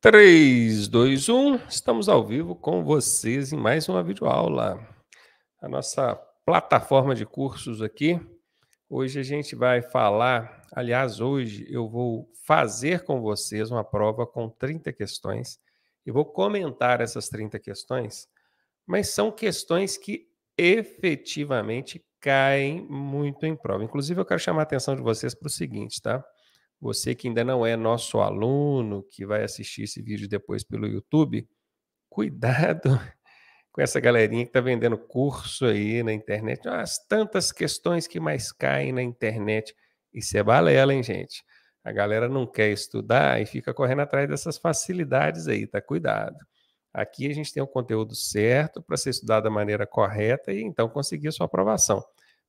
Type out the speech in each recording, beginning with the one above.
3, 2, 1, estamos ao vivo com vocês em mais uma videoaula. A nossa plataforma de cursos aqui. Hoje a gente vai falar, aliás, hoje eu vou fazer com vocês uma prova com 30 questões e vou comentar essas 30 questões, mas são questões que efetivamente caem muito em prova. Inclusive, eu quero chamar a atenção de vocês para o seguinte, tá? Você que ainda não é nosso aluno, que vai assistir esse vídeo depois pelo YouTube, cuidado com essa galerinha que está vendendo curso aí na internet. As tantas questões que mais caem na internet. Isso é balela, hein, gente? A galera não quer estudar e fica correndo atrás dessas facilidades aí, tá? Cuidado. Aqui a gente tem o conteúdo certo para ser estudado da maneira correta e então conseguir a sua aprovação.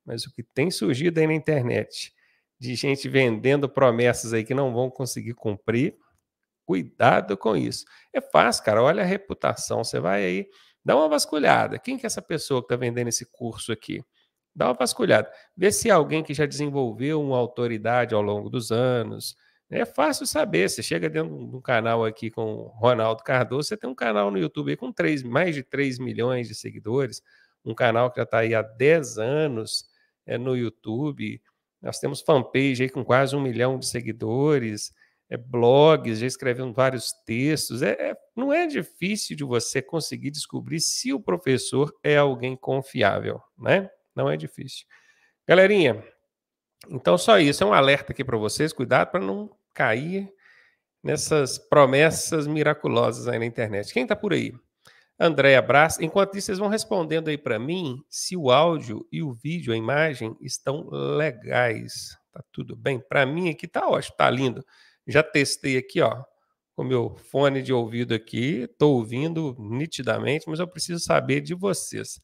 Mas o que tem surgido aí na internet de gente vendendo promessas aí que não vão conseguir cumprir. Cuidado com isso. É fácil, cara. Olha a reputação. Você vai aí, dá uma vasculhada. Quem que é essa pessoa que está vendendo esse curso aqui? Dá uma vasculhada. Vê se é alguém que já desenvolveu uma autoridade ao longo dos anos. É fácil saber. Você chega dentro de um canal aqui com o Ronaldo Cardoso, você tem um canal no YouTube com 3, mais de 3 milhões de seguidores, um canal que já está aí há 10 anos é, no YouTube. Nós temos fanpage aí com quase um milhão de seguidores, é, blogs, já escrevendo vários textos. É, é, não é difícil de você conseguir descobrir se o professor é alguém confiável, né? Não é difícil. Galerinha, então só isso. É um alerta aqui para vocês. Cuidado para não cair nessas promessas miraculosas aí na internet. Quem está por aí? Andréia Brás, enquanto isso, vocês vão respondendo aí para mim se o áudio e o vídeo, a imagem, estão legais. Tá tudo bem? Para mim aqui tá ótimo, tá lindo. Já testei aqui, ó, com meu fone de ouvido aqui, estou ouvindo nitidamente, mas eu preciso saber de vocês.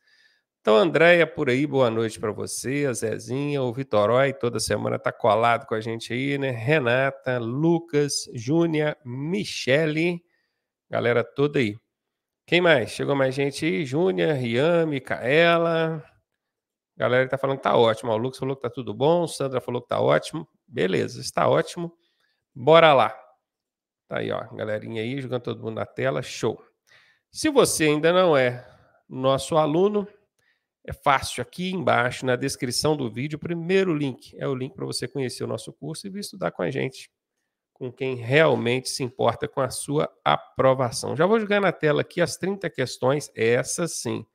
Então, Andréia, por aí, boa noite para você, a Zezinha, o Vitorói, toda semana tá colado com a gente aí, né? Renata, Lucas, Júnia, Michele, galera toda aí. Quem mais? Chegou mais gente aí? Júnior, Rian, Micaela. A galera tá falando que tá ótimo. O Lucas falou que tá tudo bom. Sandra falou que tá ótimo. Beleza, está ótimo. Bora lá. Tá aí, ó. Galerinha aí, jogando todo mundo na tela. Show. Se você ainda não é nosso aluno, é fácil. Aqui embaixo, na descrição do vídeo, o primeiro link é o link para você conhecer o nosso curso e vir estudar com a gente com quem realmente se importa com a sua aprovação. Já vou jogar na tela aqui as 30 questões, essas sim,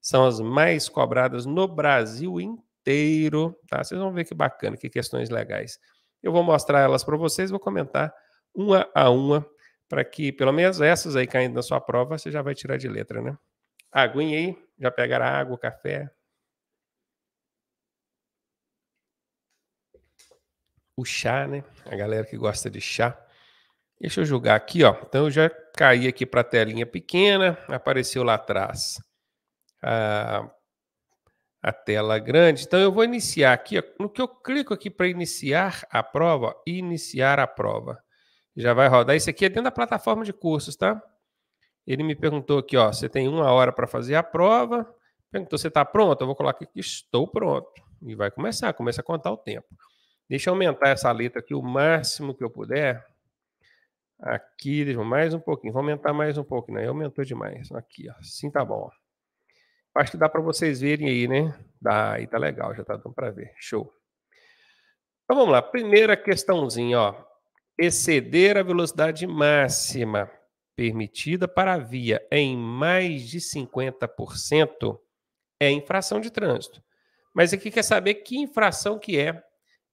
são as mais cobradas no Brasil inteiro, tá? Vocês vão ver que bacana, que questões legais. Eu vou mostrar elas para vocês, vou comentar uma a uma, para que pelo menos essas aí caindo na sua prova, você já vai tirar de letra, né? Aguinha aí, já pegaram água, café, o chá, né? A galera que gosta de chá. Deixa eu jogar aqui, ó. Então eu já caí aqui para a telinha pequena, apareceu lá atrás a, a tela grande. Então eu vou iniciar aqui, ó. no que eu clico aqui para iniciar a prova, iniciar a prova. Já vai rodar. Isso aqui é dentro da plataforma de cursos, tá? Ele me perguntou aqui, ó, você tem uma hora para fazer a prova. Perguntou, você está pronto? Eu vou colocar aqui, estou pronto. E vai começar, começa a contar o tempo. Deixa eu aumentar essa letra aqui o máximo que eu puder. Aqui, deixa eu, mais um pouquinho. Vou aumentar mais um pouquinho. né? Aumentou demais. Aqui, ó. Assim tá bom. Ó. Acho que dá para vocês verem aí, né? Dá, aí tá legal, já tá dando para ver. Show. Então vamos lá. Primeira questãozinha, ó. Exceder a velocidade máxima permitida para a via em mais de 50% é infração de trânsito. Mas aqui quer saber que infração que é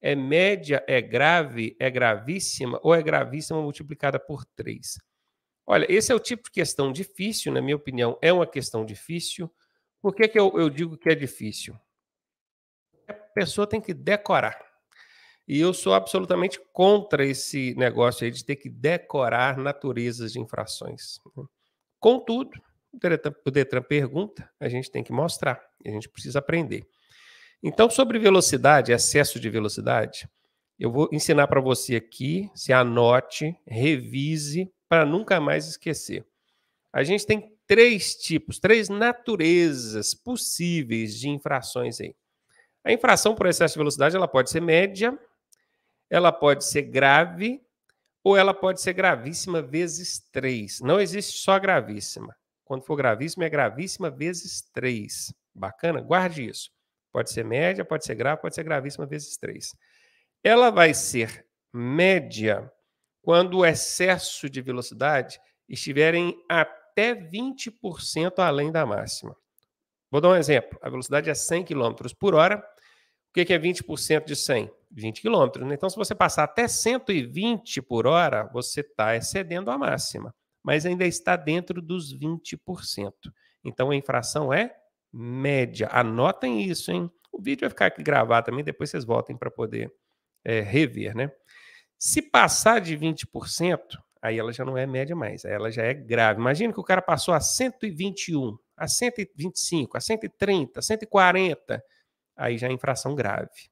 é média, é grave, é gravíssima ou é gravíssima multiplicada por 3. Olha, esse é o tipo de questão difícil, na minha opinião, é uma questão difícil. Por que, que eu, eu digo que é difícil? A pessoa tem que decorar. E eu sou absolutamente contra esse negócio aí de ter que decorar naturezas de infrações. Né? Contudo, o Detran pergunta, a gente tem que mostrar, a gente precisa aprender. Então, sobre velocidade, excesso de velocidade, eu vou ensinar para você aqui, se anote, revise, para nunca mais esquecer. A gente tem três tipos, três naturezas possíveis de infrações aí. A infração por excesso de velocidade ela pode ser média, ela pode ser grave ou ela pode ser gravíssima vezes três. Não existe só gravíssima. Quando for gravíssima, é gravíssima vezes três. Bacana? Guarde isso. Pode ser média, pode ser grave, pode ser gravíssima vezes três. Ela vai ser média quando o excesso de velocidade estiverem até 20% além da máxima. Vou dar um exemplo. A velocidade é 100 km por hora. O que é 20% de 100? 20 km. Né? Então, se você passar até 120 por hora, você está excedendo a máxima, mas ainda está dentro dos 20%. Então, a infração é média. Anotem isso, hein? O vídeo vai ficar aqui gravado também, depois vocês voltem para poder é, rever, né? Se passar de 20%, aí ela já não é média mais, aí ela já é grave. Imagina que o cara passou a 121, a 125, a 130, a 140, aí já é infração grave.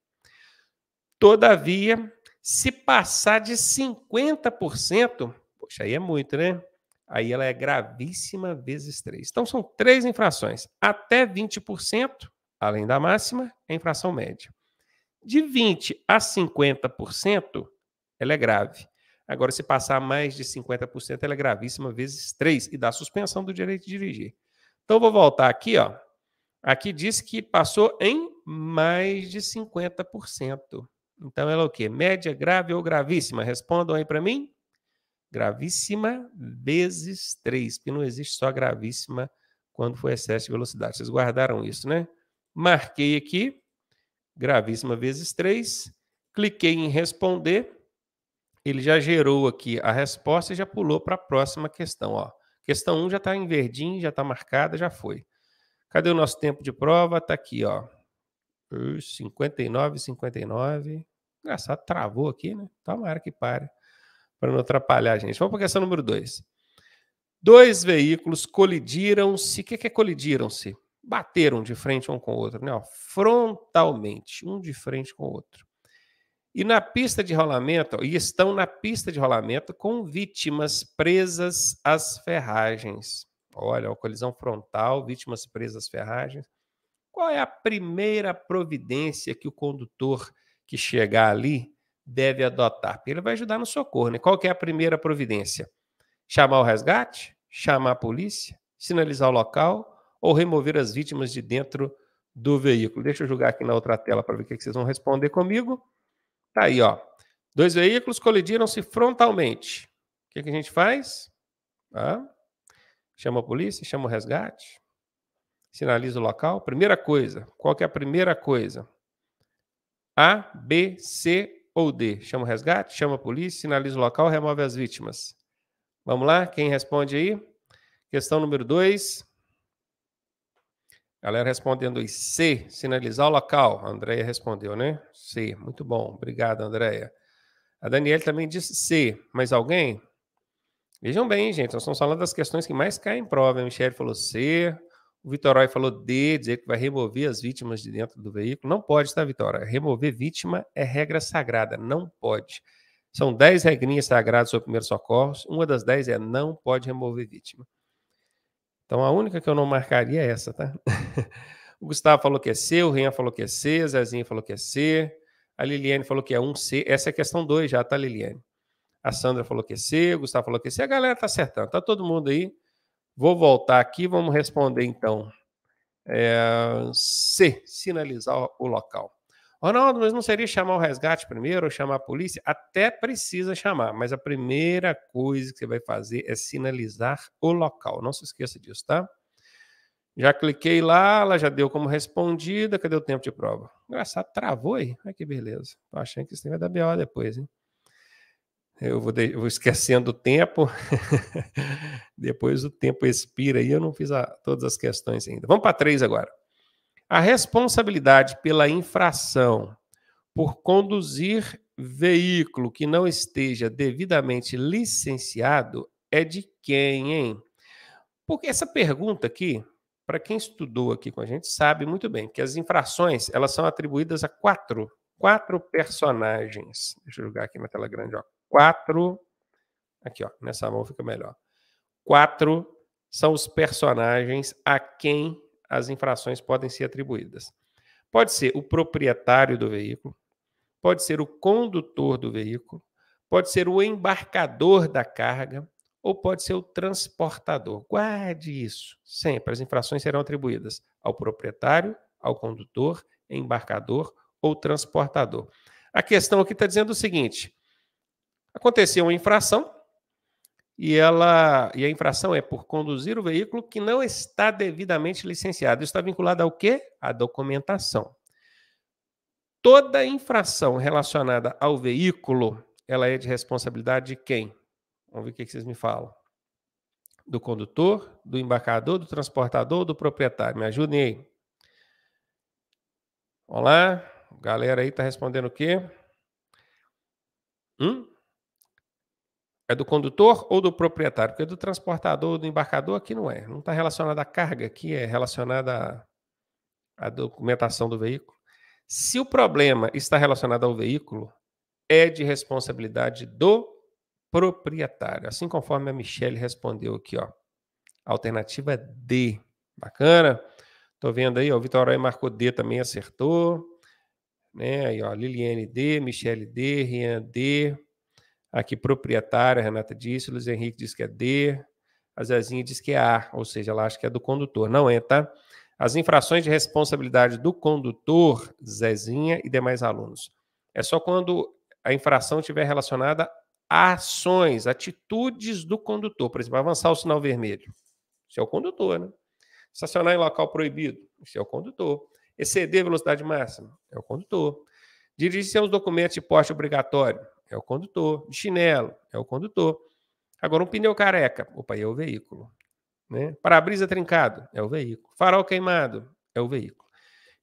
Todavia, se passar de 50%, poxa, aí é muito, né? aí ela é gravíssima vezes 3. Então são três infrações. Até 20%, além da máxima, é infração média. De 20 a 50%, ela é grave. Agora, se passar mais de 50%, ela é gravíssima vezes 3 e dá suspensão do direito de dirigir. Então vou voltar aqui, ó. Aqui diz que passou em mais de 50%. Então ela é o quê? Média, grave ou gravíssima? Respondam aí para mim gravíssima vezes 3, que não existe só gravíssima quando for excesso de velocidade. Vocês guardaram isso, né? Marquei aqui, gravíssima vezes 3, cliquei em responder, ele já gerou aqui a resposta e já pulou para a próxima questão. Ó. Questão 1 um já está em verdinho, já está marcada, já foi. Cadê o nosso tempo de prova? Está aqui, ó. 59, 59. Engraçado, travou aqui, né? Tomara que pare para não atrapalhar a gente. Vamos para a questão número 2. Dois veículos colidiram-se. O que é colidiram-se? Bateram de frente um com o outro, não, né? frontalmente, um de frente com o outro. E na pista de rolamento, e estão na pista de rolamento com vítimas presas às ferragens. Olha, uma colisão frontal, vítimas presas às ferragens. Qual é a primeira providência que o condutor que chegar ali deve adotar? ele vai ajudar no socorro, né? Qual que é a primeira providência? Chamar o resgate? Chamar a polícia? Sinalizar o local? Ou remover as vítimas de dentro do veículo? Deixa eu jogar aqui na outra tela para ver o que vocês vão responder comigo. Tá aí, ó. Dois veículos colidiram-se frontalmente. O que, que, a gente faz? Ah, chama a polícia, chama o resgate, sinaliza o local. Primeira coisa, qual que é a primeira coisa? A, B, C ou D? Chama o resgate, chama a polícia, sinaliza o local, remove as vítimas. Vamos lá? Quem responde aí? Questão número 2. Galera respondendo aí, C, sinalizar o local. A Andrea respondeu, né? C, muito bom. Obrigado, Andrea. A Daniela também disse C, mas alguém? Vejam bem, gente, nós estamos falando das questões que mais caem em prova. Né? A Michelle falou C, o Vitorói falou de dizer que vai remover as vítimas de dentro do veículo. Não pode, tá, Vitória? Remover vítima é regra sagrada, não pode. São 10 regrinhas sagradas sobre primeiros socorros. Uma das 10 é não pode remover vítima. Então a única que eu não marcaria é essa, tá? o Gustavo falou que é C, o Rian falou que é C, a Zezinha falou que é C, a Liliane falou que é um c Essa é a questão 2 já, tá, Liliane? A Sandra falou que é C, o Gustavo falou que é C. A galera tá acertando, tá todo mundo aí. Vou voltar aqui, vamos responder então. É, C, sinalizar o local. Ronaldo, mas não seria chamar o resgate primeiro ou chamar a polícia? Até precisa chamar, mas a primeira coisa que você vai fazer é sinalizar o local. Não se esqueça disso, tá? Já cliquei lá, ela já deu como respondida. Cadê o tempo de prova? Engraçado, travou aí. Olha que beleza. Tô achando que isso vai dar BO depois, hein? eu vou, de, vou esquecendo o tempo, depois o tempo expira e eu não fiz a, todas as questões ainda. Vamos para três agora. A responsabilidade pela infração por conduzir veículo que não esteja devidamente licenciado é de quem, hein? Porque essa pergunta aqui, para quem estudou aqui com a gente, sabe muito bem que as infrações, elas são atribuídas a quatro, quatro personagens. Deixa eu jogar aqui na tela grande, ó quatro. Aqui, ó, nessa mão fica melhor. Quatro são os personagens a quem as infrações podem ser atribuídas. Pode ser o proprietário do veículo, pode ser o condutor do veículo, pode ser o embarcador da carga ou pode ser o transportador. Guarde isso. Sempre as infrações serão atribuídas ao proprietário, ao condutor, embarcador ou transportador. A questão aqui está dizendo o seguinte: Aconteceu uma infração e ela e a infração é por conduzir o veículo que não está devidamente licenciado. Isso está vinculado ao quê? À documentação. Toda infração relacionada ao veículo, ela é de responsabilidade de quem? Vamos ver o que vocês me falam. Do condutor, do embarcador, do transportador, do proprietário. Me ajudem aí. Olá, galera aí tá respondendo o quê? Hum? É do condutor ou do proprietário? Porque é do transportador ou do embarcador aqui não é. Não está relacionada à carga aqui, é relacionada à, à documentação do veículo. Se o problema está relacionado ao veículo, é de responsabilidade do proprietário. Assim conforme a Michelle respondeu aqui, ó. Alternativa D. Bacana? Tô vendo aí, ó, o Vitor marcou D também, acertou. Né? Aí, ó, Liliane D, Michelle D, Rian D, Aqui, proprietária, a Renata disse, Luiz Henrique diz que é D, a Zezinha diz que é A, ou seja, ela acha que é do condutor. Não é, tá? As infrações de responsabilidade do condutor, Zezinha e demais alunos. É só quando a infração estiver relacionada a ações, atitudes do condutor. Por exemplo, avançar o sinal vermelho. Isso é o condutor, né? Estacionar em local proibido. Isso é o condutor. Exceder velocidade máxima. É o condutor. Dirigir-se aos documentos de porte obrigatório é o condutor. De chinelo, é o condutor. Agora, um pneu careca, opa, é o veículo. Né? Para-brisa trincado, é o veículo. Farol queimado, é o veículo.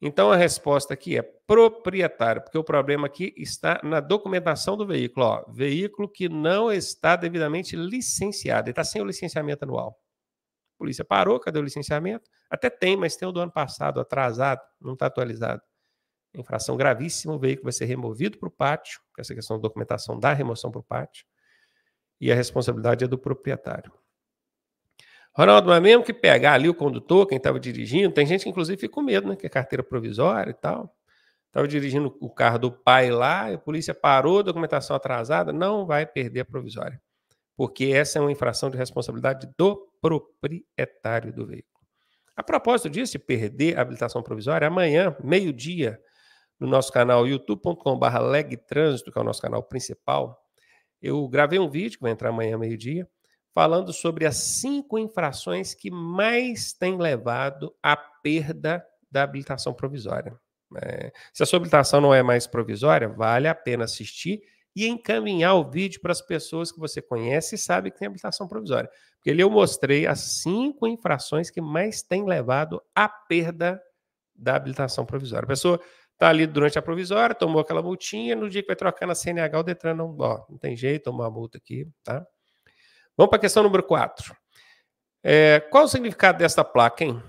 Então, a resposta aqui é proprietário, porque o problema aqui está na documentação do veículo. Ó, veículo que não está devidamente licenciado, ele está sem o licenciamento anual. A polícia parou, cadê o licenciamento? Até tem, mas tem o do ano passado, atrasado, não está atualizado infração gravíssima, o veículo vai ser removido para o pátio, essa questão da documentação da remoção para o pátio, e a responsabilidade é do proprietário. Ronaldo, mas mesmo que pegar ali o condutor, quem estava dirigindo, tem gente que inclusive fica com medo, né? Que é carteira provisória e tal. Estava dirigindo o carro do pai lá, e a polícia parou, documentação atrasada, não vai perder a provisória. Porque essa é uma infração de responsabilidade do proprietário do veículo. A propósito disso, de perder a habilitação provisória, amanhã, meio-dia, no nosso canal youtube.com.br legtrânsito, que é o nosso canal principal, eu gravei um vídeo que vai entrar amanhã meio-dia, falando sobre as cinco infrações que mais têm levado à perda da habilitação provisória. É, se a sua habilitação não é mais provisória, vale a pena assistir e encaminhar o vídeo para as pessoas que você conhece e sabe que tem habilitação provisória. Porque ali eu mostrei as cinco infrações que mais têm levado à perda da habilitação provisória. A pessoa Está ali durante a provisória, tomou aquela multinha, no dia que vai trocar na CNH, o Detran não, ó, não tem jeito, tomou uma multa aqui, tá? Vamos para a questão número 4. É, qual o significado desta placa, hein?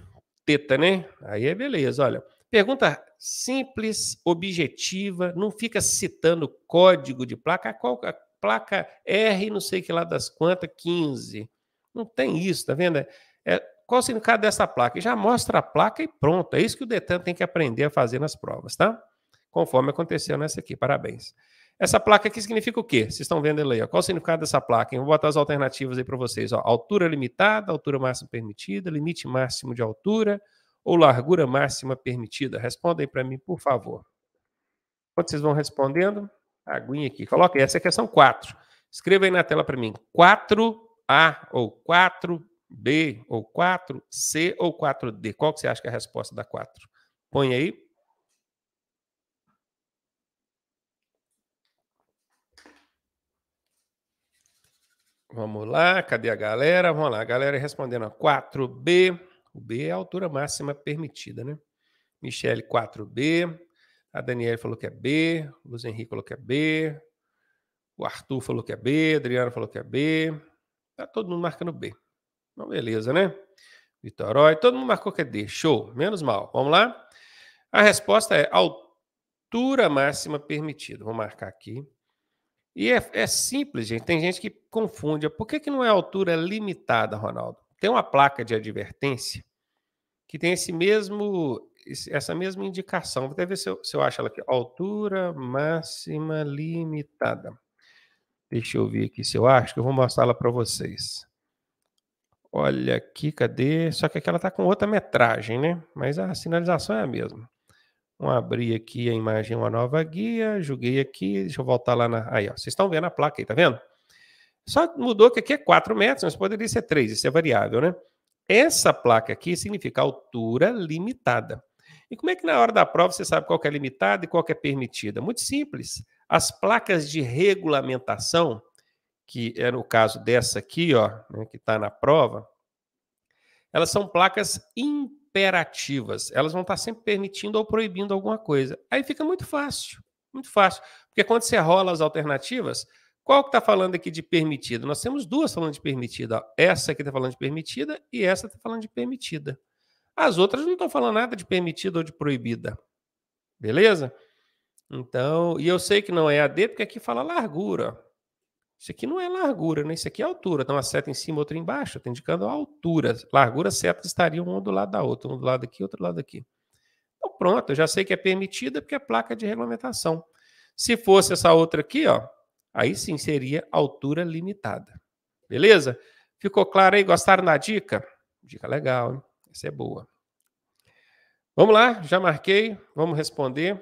Teta, né? Aí é beleza, olha. Pergunta simples, objetiva, não fica citando código de placa, ah, qual a placa R, não sei que lá das quantas, 15. Não tem isso, tá vendo? É qual o significado dessa placa? já mostra a placa e pronto. É isso que o Detran tem que aprender a fazer nas provas, tá? Conforme aconteceu nessa aqui. Parabéns. Essa placa aqui significa o quê? Vocês estão vendo ela aí. Ó. Qual o significado dessa placa? Eu vou botar as alternativas aí para vocês. Ó. Altura limitada, altura máxima permitida, limite máximo de altura ou largura máxima permitida? Respondem para mim, por favor. Quando vocês vão respondendo, aguinha aqui. Coloquem, essa é a questão 4. Escreva aí na tela para mim. 4A ou 4 B ou 4, C ou 4D? Qual que você acha que é a resposta da 4? Põe aí. Vamos lá, cadê a galera? Vamos lá, a galera respondendo a 4B. O B é a altura máxima permitida, né? Michele, 4B. A Daniela falou que é B. O Luiz Henrique falou que é B. O Arthur falou que é B. A Adriana falou que é B. Tá todo mundo marcando B. Então, beleza, né? Vitorói, todo mundo marcou que é D, show, menos mal. Vamos lá? A resposta é altura máxima permitida. Vou marcar aqui. E é, é, simples, gente. Tem gente que confunde. Por que, que não é altura limitada, Ronaldo? Tem uma placa de advertência que tem esse mesmo, essa mesma indicação. Vou até ver se eu, se eu acho ela aqui. Altura máxima limitada. Deixa eu ver aqui se eu acho, que eu vou mostrar ela para vocês. Olha aqui, cadê? Só que aqui ela está com outra metragem, né? Mas a sinalização é a mesma. Vamos abrir aqui a imagem, uma nova guia. Joguei aqui, deixa eu voltar lá na. Aí, ó. Vocês estão vendo a placa aí, tá vendo? Só mudou que aqui é 4 metros, mas poderia ser 3, isso é variável, né? Essa placa aqui significa altura limitada. E como é que na hora da prova você sabe qual é limitada e qual é permitida? Muito simples. As placas de regulamentação que é no caso dessa aqui, ó, né, que está na prova, elas são placas imperativas. Elas vão estar tá sempre permitindo ou proibindo alguma coisa. Aí fica muito fácil, muito fácil. Porque quando você rola as alternativas, qual que está falando aqui de permitido? Nós temos duas falando de permitida. Essa aqui está falando de permitida e essa está falando de permitida. As outras não estão falando nada de permitida ou de proibida. Beleza? Então, e eu sei que não é AD, porque aqui fala largura. Isso aqui não é largura, né? Isso aqui é altura. Então, uma seta em cima, outra embaixo, está indicando a altura. Largura, setas estariam uma do lado da outra, um do lado aqui, outro do lado aqui. Então, pronto, eu já sei que é permitida porque é placa de regulamentação. Se fosse essa outra aqui, ó, aí sim seria altura limitada. Beleza? Ficou claro aí? Gostaram da dica? Dica legal, hein? Essa é boa. Vamos lá, já marquei, vamos responder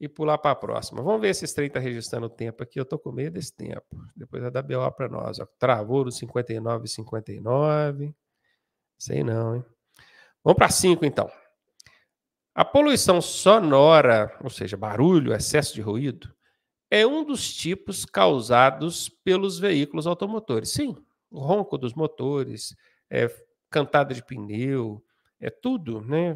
e pular para a próxima. Vamos ver esse trem está registrando o tempo aqui. Eu tô com medo desse tempo. Depois vai dar BO para nós. Ó. Travou no 59,59. 59. Sei não, hein? Vamos para 5, então. A poluição sonora, ou seja, barulho, excesso de ruído, é um dos tipos causados pelos veículos automotores. Sim, o ronco dos motores, é, cantada de pneu, é tudo, né?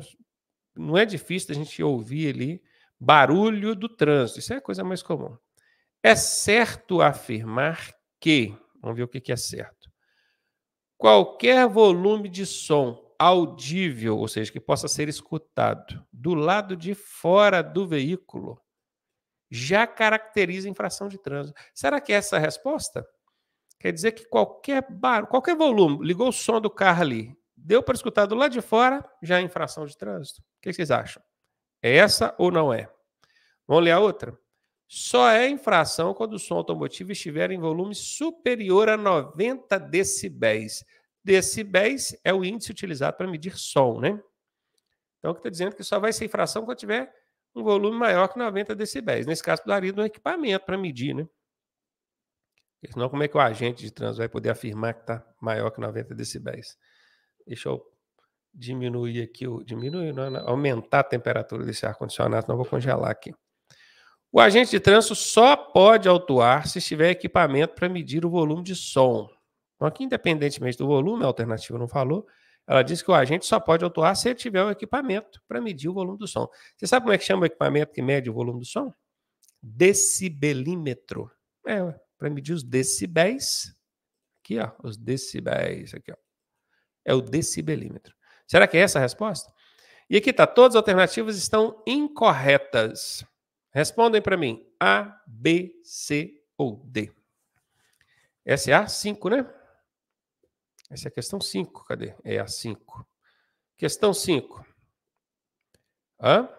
Não é difícil a gente ouvir ali Barulho do trânsito, isso é a coisa mais comum. É certo afirmar que, vamos ver o que é certo, qualquer volume de som audível, ou seja, que possa ser escutado do lado de fora do veículo, já caracteriza infração de trânsito. Será que é essa a resposta? Quer dizer que qualquer barulho, qualquer volume, ligou o som do carro ali, deu para escutar do lado de fora, já é infração de trânsito. O que vocês acham? É essa ou não é? Vamos ler a outra? Só é infração quando o som automotivo estiver em volume superior a 90 decibéis. Decibéis é o índice utilizado para medir som, né? Então, que está dizendo é que só vai ser infração quando tiver um volume maior que 90 decibéis. Nesse caso, daria de um equipamento para medir, né? Porque senão, como é que o agente de trânsito vai poder afirmar que está maior que 90 decibéis? Deixa eu diminuir aqui, o, diminuir, não, né, aumentar a temperatura desse ar-condicionado, não vou congelar aqui. O agente de trânsito só pode autuar se tiver equipamento para medir o volume de som. Então, aqui, independentemente do volume, a alternativa não falou, ela diz que o agente só pode autuar se ele tiver o equipamento para medir o volume do som. Você sabe como é que chama o equipamento que mede o volume do som? Decibelímetro. É, para medir os decibéis. Aqui, ó, os decibéis, aqui, ó. É o decibelímetro. Será que é essa a resposta? E aqui está: todas as alternativas estão incorretas. Respondem para mim: A, B, C ou D. Essa é a 5, né? Essa é a questão 5. Cadê? É a 5. Questão 5.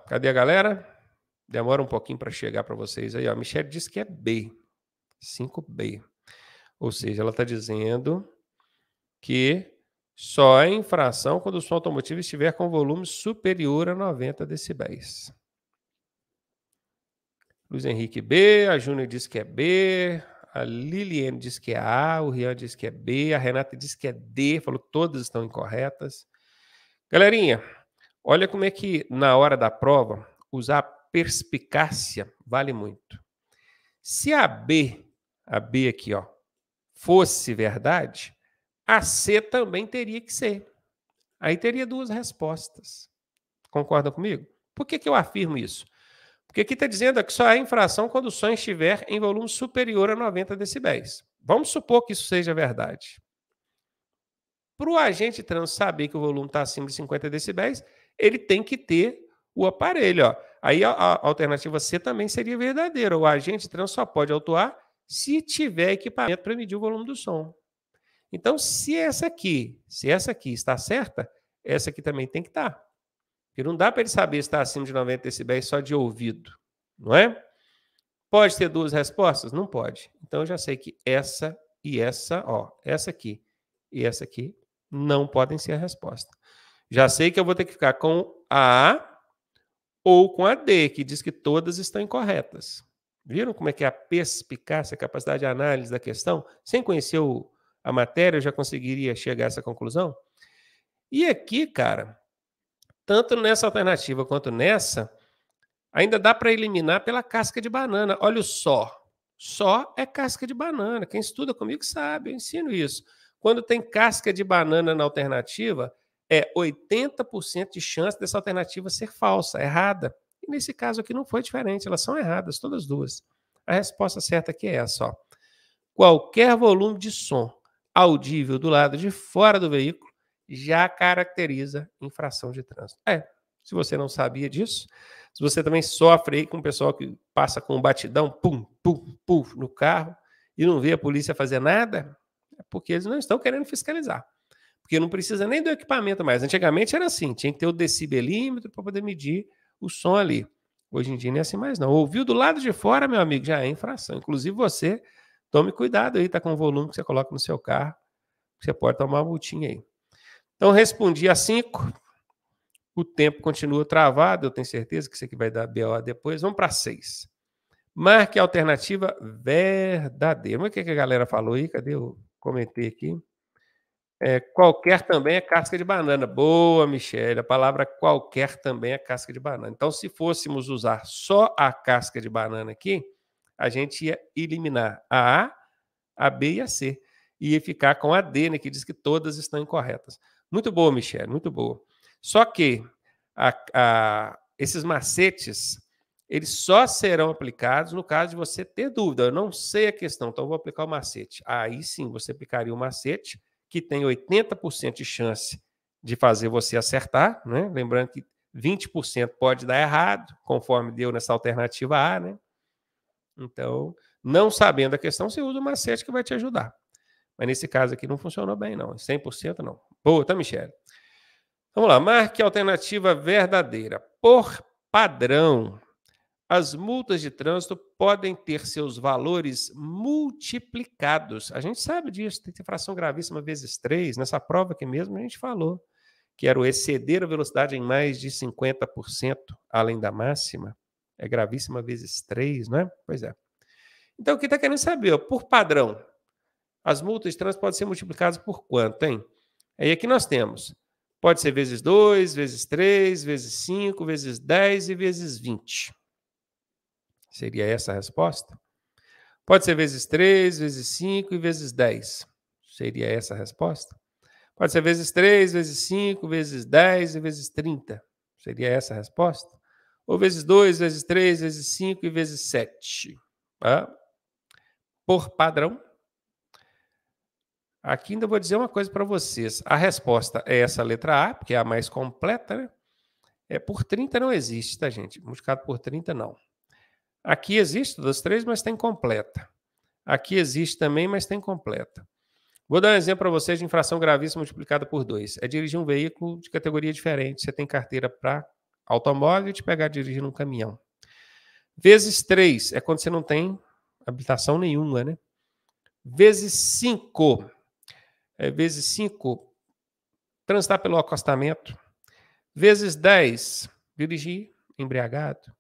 Cadê a galera? Demora um pouquinho para chegar para vocês aí. Ó. A Michelle disse que é B. 5B. Ou seja, ela está dizendo que só é infração quando o som automotivo estiver com volume superior a 90 decibéis. Luiz Henrique B, a Júnior diz que é B, a Liliane diz que é A, o Rian diz que é B, a Renata diz que é D, falou todas estão incorretas. Galerinha, olha como é que na hora da prova usar perspicácia vale muito. Se a B, a B aqui, ó, fosse verdade, a C também teria que ser. Aí teria duas respostas. Concorda comigo? Por que, que eu afirmo isso? Porque aqui está dizendo que só é infração quando o som estiver em volume superior a 90 decibéis. Vamos supor que isso seja verdade. Para o agente trans saber que o volume está acima de 50 decibéis, ele tem que ter o aparelho. Ó. Aí a, a alternativa C também seria verdadeira. O agente trans só pode autuar se tiver equipamento para medir o volume do som. Então, se essa aqui, se essa aqui está certa, essa aqui também tem que estar. Tá. Porque não dá para ele saber se está acima de 90 decibéis só de ouvido, não é? Pode ter duas respostas? Não pode. Então, eu já sei que essa e essa, ó, essa aqui e essa aqui não podem ser a resposta. Já sei que eu vou ter que ficar com a A ou com a D, que diz que todas estão incorretas. Viram como é que é a perspicácia, a capacidade de análise da questão, sem conhecer o, a matéria, eu já conseguiria chegar a essa conclusão? E aqui, cara, tanto nessa alternativa quanto nessa, ainda dá para eliminar pela casca de banana. Olha o só. Só é casca de banana. Quem estuda comigo sabe, eu ensino isso. Quando tem casca de banana na alternativa, é 80% de chance dessa alternativa ser falsa, errada. E nesse caso aqui não foi diferente, elas são erradas, todas duas. A resposta certa aqui é essa, ó. Qualquer volume de som audível do lado de fora do veículo já caracteriza infração de trânsito. É, se você não sabia disso, se você também sofre aí com o pessoal que passa com um batidão, pum, pum, pum, no carro e não vê a polícia fazer nada, é porque eles não estão querendo fiscalizar. Porque não precisa nem do equipamento mais. Antigamente era assim, tinha que ter o decibelímetro para poder medir o som ali. Hoje em dia não é assim mais não. Ouviu do lado de fora, meu amigo, já é infração. Inclusive você Tome cuidado aí, tá com o volume que você coloca no seu carro. Você pode tomar uma multinha aí. Então, respondi a 5. O tempo continua travado, eu tenho certeza que isso aqui vai dar BO depois. Vamos para 6. Marque a alternativa verdadeira. Mas o que, a galera falou aí? Cadê? Eu comentei aqui. É, qualquer também é casca de banana. Boa, Michele. A palavra qualquer também é casca de banana. Então, se fôssemos usar só a casca de banana aqui, a gente ia eliminar a A, a B e a C. E ia ficar com a D, né, que diz que todas estão incorretas. Muito boa, Michel. muito boa. Só que a, a, esses macetes, eles só serão aplicados no caso de você ter dúvida. Eu não sei a questão, então vou aplicar o macete. Aí sim, você aplicaria o macete, que tem 80% de chance de fazer você acertar, né? Lembrando que 20% pode dar errado, conforme deu nessa alternativa A, né? Então, não sabendo a questão, você usa o macete que vai te ajudar. Mas nesse caso aqui não funcionou bem, não. 100% não. Boa, tá, Michele? Vamos lá. Marque a alternativa verdadeira. Por padrão, as multas de trânsito podem ter seus valores multiplicados. A gente sabe disso, tem que ter fração gravíssima vezes 3. Nessa prova aqui mesmo a gente falou que era o exceder a velocidade em mais de 50% além da máxima. É gravíssima vezes 3, né? Pois é. Então, o que está querendo saber? Ó, por padrão, as multas de trânsito podem ser multiplicadas por quanto, hein? Aí aqui nós temos. Pode ser vezes 2, vezes 3, vezes 5, vezes 10 e vezes 20. Seria essa a resposta? Pode ser vezes 3, vezes 5 e vezes 10. Seria essa a resposta? Pode ser vezes 3, vezes 5, vezes 10 e vezes 30. Seria essa a resposta? ou vezes 2, vezes 3, vezes 5 e vezes 7. Tá? Por padrão. Aqui ainda vou dizer uma coisa para vocês. A resposta é essa letra A, porque é a mais completa, né? É por 30 não existe, tá, gente? Multiplicado por 30 não. Aqui existe das três, mas tem completa. Aqui existe também, mas tem completa. Vou dar um exemplo para vocês de infração gravíssima multiplicada por 2. É dirigir um veículo de categoria diferente. Você tem carteira para automóvel e te pegar dirigindo um caminhão. Vezes 3 é quando você não tem habitação nenhuma, né? Vezes 5, é, vezes 5, transitar pelo acostamento. Vezes 10, dirigir embriagado.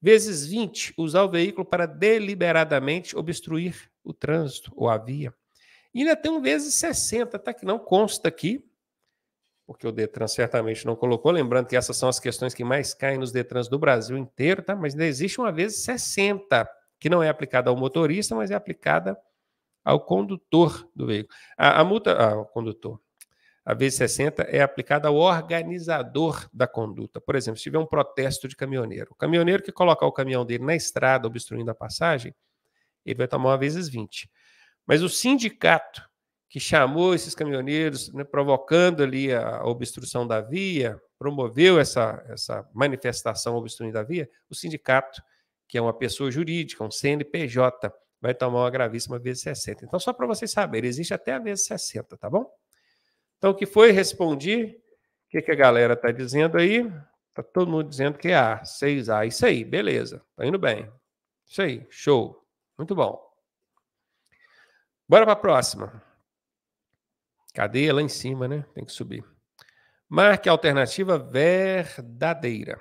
Vezes 20, usar o veículo para deliberadamente obstruir o trânsito ou a via. E ainda tem um vezes 60, tá que não consta aqui, porque o Detran certamente não colocou. Lembrando que essas são as questões que mais caem nos Detrans do Brasil inteiro, tá? Mas ainda existe uma vez 60, que não é aplicada ao motorista, mas é aplicada ao condutor do veículo. A, a multa. Ah, ao condutor. A vez 60 é aplicada ao organizador da conduta. Por exemplo, se tiver um protesto de caminhoneiro, o caminhoneiro que colocar o caminhão dele na estrada, obstruindo a passagem, ele vai tomar uma vezes 20. Mas o sindicato que chamou esses caminhoneiros, né, provocando ali a obstrução da via, promoveu essa, essa manifestação obstruindo a via, o sindicato, que é uma pessoa jurídica, um CNPJ, vai tomar uma gravíssima vezes 60. Então, só para vocês saberem, existe até a vezes 60, tá bom? Então, o que foi? Respondi. O que, que a galera está dizendo aí? Está todo mundo dizendo que é A, 6A. Isso aí, beleza. Está indo bem. Isso aí, show. Muito bom. Bora para a próxima. Cadeia lá em cima, né? Tem que subir. Marque a alternativa verdadeira.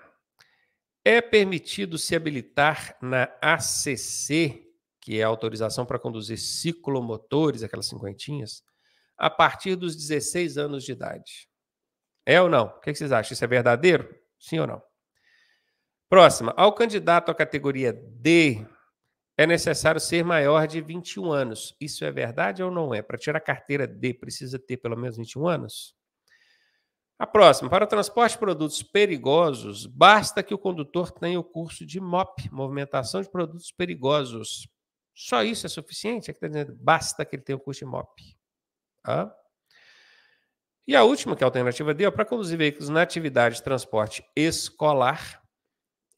É permitido se habilitar na ACC, que é a autorização para conduzir ciclomotores, aquelas cinquentinhas, a partir dos 16 anos de idade. É ou não? O que vocês acham? Isso é verdadeiro? Sim ou não? Próxima. Ao candidato à categoria D é necessário ser maior de 21 anos. Isso é verdade ou não é? Para tirar a carteira D, precisa ter pelo menos 21 anos? A próxima. Para o transporte de produtos perigosos, basta que o condutor tenha o curso de MOP, Movimentação de Produtos Perigosos. Só isso é suficiente? É que está dizendo, basta que ele tenha o curso de MOP. Ah? E a última, que é a alternativa D, é para conduzir veículos na atividade de transporte escolar,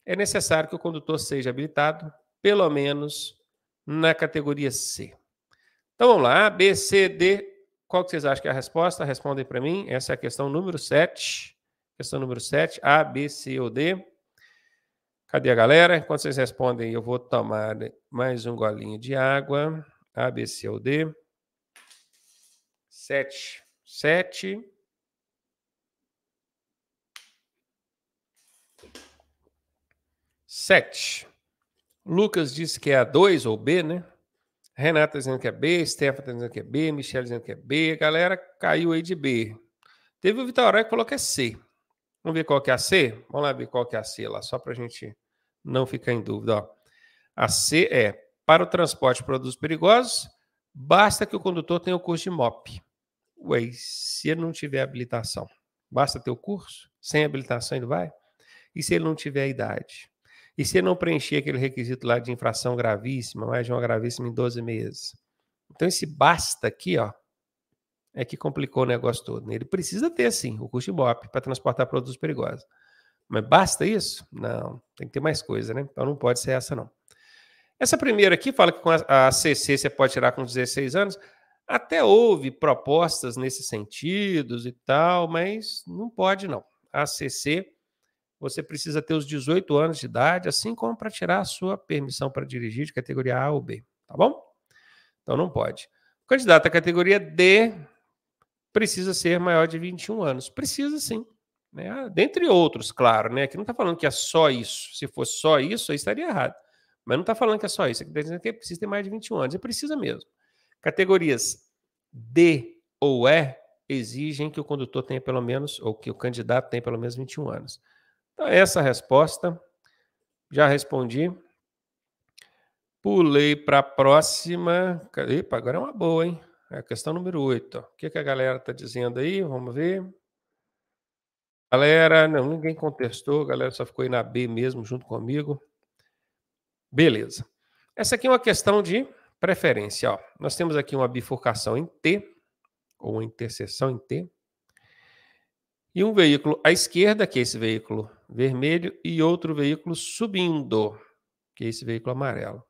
é necessário que o condutor seja habilitado pelo menos na categoria C. Então vamos lá, A, B, C, D. Qual que vocês acham que é a resposta? Respondem para mim. Essa é a questão número 7. Questão número 7, A, B, C ou D. Cadê a galera? Enquanto vocês respondem, eu vou tomar mais um golinho de água. A, B, C ou D. 7. 7. Sete. Lucas disse que é A2 ou B, né? Renata tá dizendo que é B, Stefan tá dizendo que é B, Michelle dizendo que é B. A galera caiu aí de B. Teve o Vitor que falou que é C. Vamos ver qual que é a C? Vamos lá ver qual que é a C lá, só para a gente não ficar em dúvida. Ó. A C é para o transporte de produtos perigosos, basta que o condutor tenha o curso de MOP. Ué, se ele não tiver habilitação, basta ter o curso? Sem habilitação ele vai? E se ele não tiver a idade? E se não preencher aquele requisito lá de infração gravíssima, mais de uma gravíssima em 12 meses? Então, esse basta aqui, ó, é que complicou o negócio todo. Né? Ele precisa ter, sim, o custo IBOP para transportar produtos perigosos. Mas basta isso? Não, tem que ter mais coisa, né? Então não pode ser essa, não. Essa primeira aqui fala que com a CC você pode tirar com 16 anos. Até houve propostas nesse sentido e tal, mas não pode, não. A CC você precisa ter os 18 anos de idade, assim como para tirar a sua permissão para dirigir de categoria A ou B, tá bom? Então não pode. O candidato à categoria D precisa ser maior de 21 anos. Precisa sim. Né? Ah, dentre outros, claro, né? Aqui não está falando que é só isso. Se fosse só isso, aí estaria errado. Mas não está falando que é só isso. Aqui tá dizendo que precisa ter mais de 21 anos. E precisa mesmo. Categorias D ou E exigem que o condutor tenha pelo menos, ou que o candidato tenha pelo menos 21 anos. Então, essa resposta já respondi. Pulei para a próxima. Epa, agora é uma boa, hein? É a questão número 8. Ó. O que, que a galera está dizendo aí? Vamos ver. Galera, não, ninguém contestou, a galera só ficou aí na B mesmo junto comigo. Beleza. Essa aqui é uma questão de preferência. Ó. Nós temos aqui uma bifurcação em T, ou uma interseção em T. E um veículo à esquerda, que é esse veículo vermelho, e outro veículo subindo, que é esse veículo amarelo.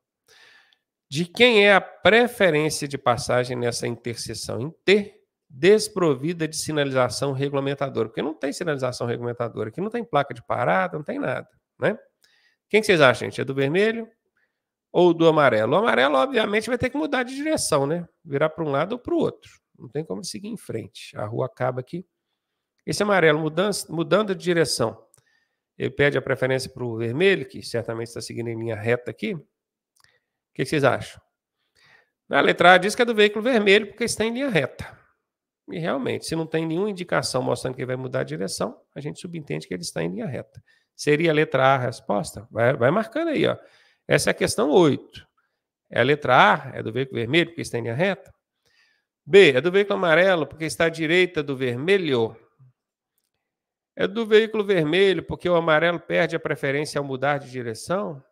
De quem é a preferência de passagem nessa interseção em T, desprovida de sinalização regulamentadora? Porque não tem sinalização regulamentadora, aqui não tem placa de parada, não tem nada, né? Quem que vocês acham, gente? É do vermelho ou do amarelo? O amarelo, obviamente, vai ter que mudar de direção, né? Virar para um lado ou para o outro. Não tem como seguir em frente. A rua acaba aqui. Esse amarelo mudança, mudando de direção. Ele pede a preferência para o vermelho, que certamente está seguindo em linha reta aqui. O que vocês acham? Na letra A diz que é do veículo vermelho, porque está em linha reta. E realmente, se não tem nenhuma indicação mostrando que ele vai mudar de direção, a gente subentende que ele está em linha reta. Seria a letra A a resposta? Vai, vai marcando aí, ó. Essa é a questão 8. É a letra A, é do veículo vermelho, porque está em linha reta. B, é do veículo amarelo, porque está à direita do vermelho é do veículo vermelho, porque o amarelo perde a preferência ao mudar de direção?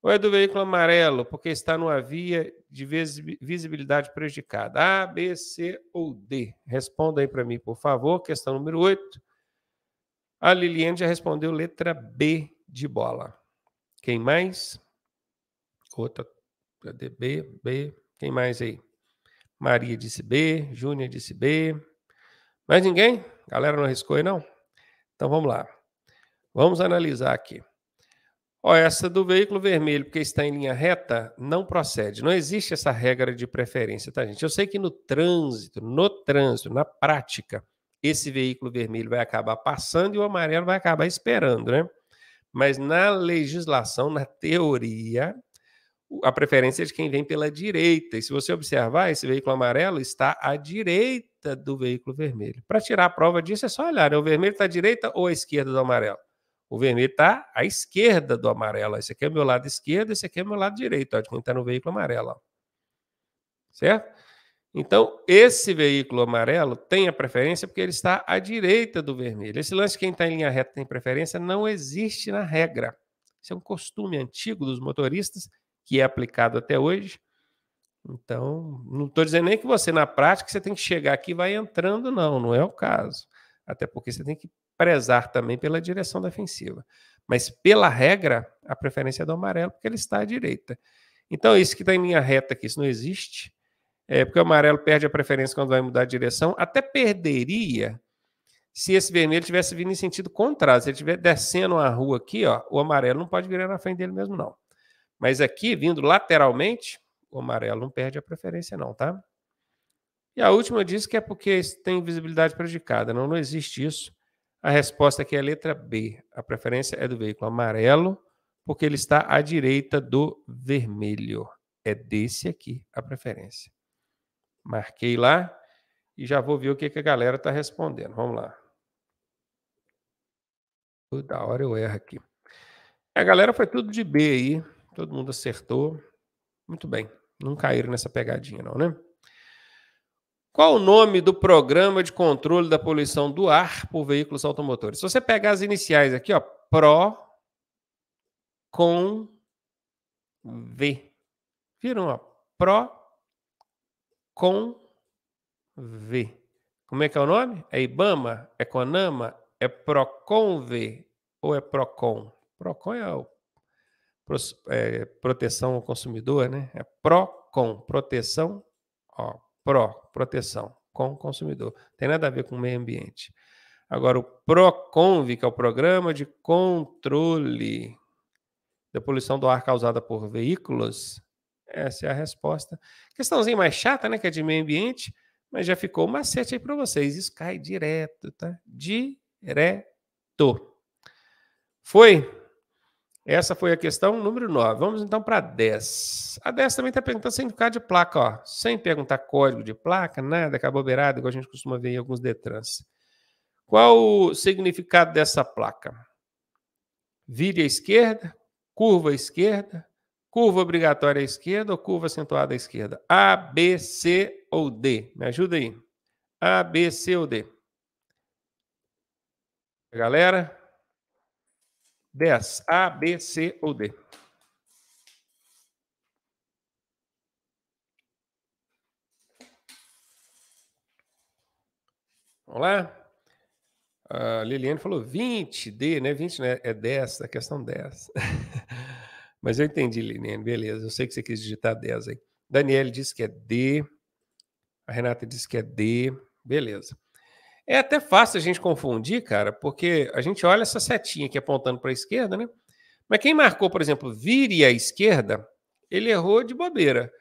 Ou é do veículo amarelo, porque está numa via de visibilidade prejudicada? A, B, C ou D? Responda aí para mim, por favor. Questão número 8. A Liliane já respondeu letra B de bola. Quem mais? Outra. Cadê B? B. Quem mais aí? Maria disse B. Júnior disse B. Mais ninguém? Galera não arriscou aí, não? Então vamos lá. Vamos analisar aqui. Ó, essa do veículo vermelho, porque está em linha reta, não procede. Não existe essa regra de preferência, tá, gente? Eu sei que no trânsito, no trânsito, na prática, esse veículo vermelho vai acabar passando e o amarelo vai acabar esperando, né? Mas na legislação, na teoria, a preferência é de quem vem pela direita. E se você observar, esse veículo amarelo está à direita do veículo vermelho. Para tirar a prova disso, é só olhar: né? o vermelho está à direita ou à esquerda do amarelo? O vermelho está à esquerda do amarelo. Esse aqui é o meu lado esquerdo, esse aqui é o meu lado direito, ó, de quem está no veículo amarelo. Ó. Certo? Então, esse veículo amarelo tem a preferência porque ele está à direita do vermelho. Esse lance quem está em linha reta tem preferência não existe na regra. Isso é um costume antigo dos motoristas que é aplicado até hoje. Então, não estou dizendo nem que você, na prática, você tem que chegar aqui e vai entrando, não, não é o caso. Até porque você tem que prezar também pela direção defensiva. Mas, pela regra, a preferência é do amarelo, porque ele está à direita. Então, isso que está em linha reta aqui, isso não existe. É porque o amarelo perde a preferência quando vai mudar de direção. Até perderia se esse vermelho tivesse vindo em sentido contrário. Se ele estiver descendo a rua aqui, ó, o amarelo não pode virar na frente dele mesmo, não. Mas aqui, vindo lateralmente, o amarelo não perde a preferência não, tá? E a última diz que é porque tem visibilidade prejudicada. Não, não existe isso. A resposta aqui é a letra B. A preferência é do veículo amarelo, porque ele está à direita do vermelho. É desse aqui a preferência. Marquei lá e já vou ver o que, que a galera está respondendo. Vamos lá. Da hora eu erro aqui. A galera foi tudo de B aí. Todo mundo acertou. Muito bem. Não caíram nessa pegadinha, não, né? Qual o nome do programa de controle da poluição do ar por veículos automotores? Se você pegar as iniciais aqui, ó, PRO com V. Viram, ó, PRO com V. Como é que é o nome? É IBAMA? É CONAMA? É V? ou é PROCON? PROCON é o é, proteção ao consumidor, né? É pró-com, proteção, ó, pró, proteção, com o consumidor. Tem nada a ver com o meio ambiente. Agora, o PROCONV, que é o Programa de Controle da Poluição do Ar Causada por Veículos, essa é a resposta. Questãozinha mais chata, né, que é de meio ambiente, mas já ficou um macete aí para vocês. Isso cai direto, tá? Direto. Foi? Essa foi a questão número 9. Vamos então para a 10. A 10 também está perguntando sem ficar de placa, ó. Sem perguntar código de placa, nada, acabou é beirado, igual a gente costuma ver em alguns Detrans. Qual o significado dessa placa? Vire à esquerda, curva à esquerda, curva obrigatória à esquerda ou curva acentuada à esquerda? A, B, C ou D? Me ajuda aí. A, B, C ou D? Galera, 10. A, B, C ou D? Vamos lá? A Liliane falou 20, D, né? 20 né? é 10, é a questão 10. Mas eu entendi, Liliane, beleza. Eu sei que você quis digitar 10 aí. Daniele disse que é D. A Renata disse que é D. Beleza. É até fácil a gente confundir, cara, porque a gente olha essa setinha aqui apontando para a esquerda, né? Mas quem marcou, por exemplo, vire à esquerda, ele errou de bobeira.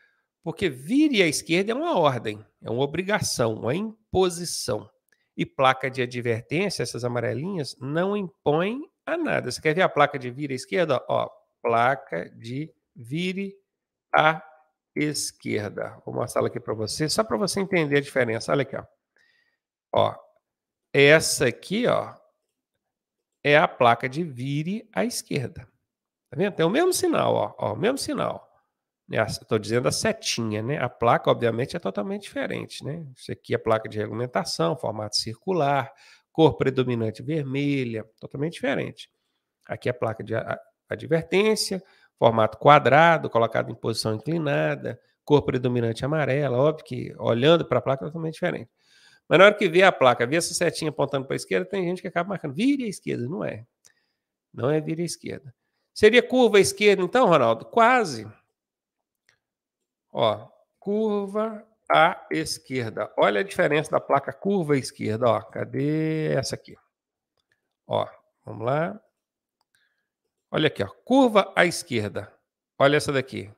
Porque vire à esquerda é uma ordem, é uma obrigação, uma imposição. E placa de advertência, essas amarelinhas, não impõem a nada. Você quer ver a placa de vire à esquerda? Ó, placa de vire à esquerda. Vou mostrar ela aqui para você, só para você entender a diferença. Olha aqui, ó. Ó, essa aqui, ó, é a placa de vire à esquerda. Tá vendo? Tem o mesmo sinal, ó, ó o mesmo sinal. É Estou dizendo a setinha, né? A placa, obviamente, é totalmente diferente, né? Isso aqui é placa de regulamentação, formato circular, cor predominante vermelha, totalmente diferente. Aqui é a placa de advertência, formato quadrado, colocado em posição inclinada, cor predominante amarela, óbvio que olhando para a placa é totalmente diferente. Mas na hora que vê a placa, vê essa setinha apontando para a esquerda, tem gente que acaba marcando, vire à esquerda, não é. Não é vire à esquerda. Seria curva à esquerda, então, Ronaldo? Quase. Ó, curva à esquerda. Olha a diferença da placa curva à esquerda. Ó, cadê essa aqui? Ó, vamos lá. Olha aqui, ó. Curva à esquerda. Olha essa daqui.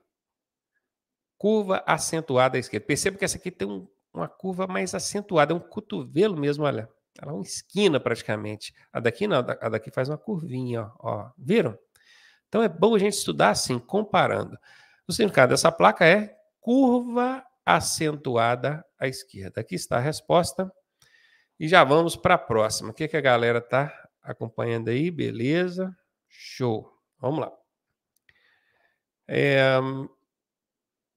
Curva acentuada à esquerda. Perceba que essa aqui tem um uma curva mais acentuada, é um cotovelo mesmo, olha. Ela tá é uma esquina praticamente. A daqui não, a daqui faz uma curvinha, ó. ó. Viram? Então é bom a gente estudar assim, comparando. O significado dessa placa é curva acentuada à esquerda. Aqui está a resposta. E já vamos para a próxima. O que, que a galera está acompanhando aí? Beleza? Show. Vamos lá. É,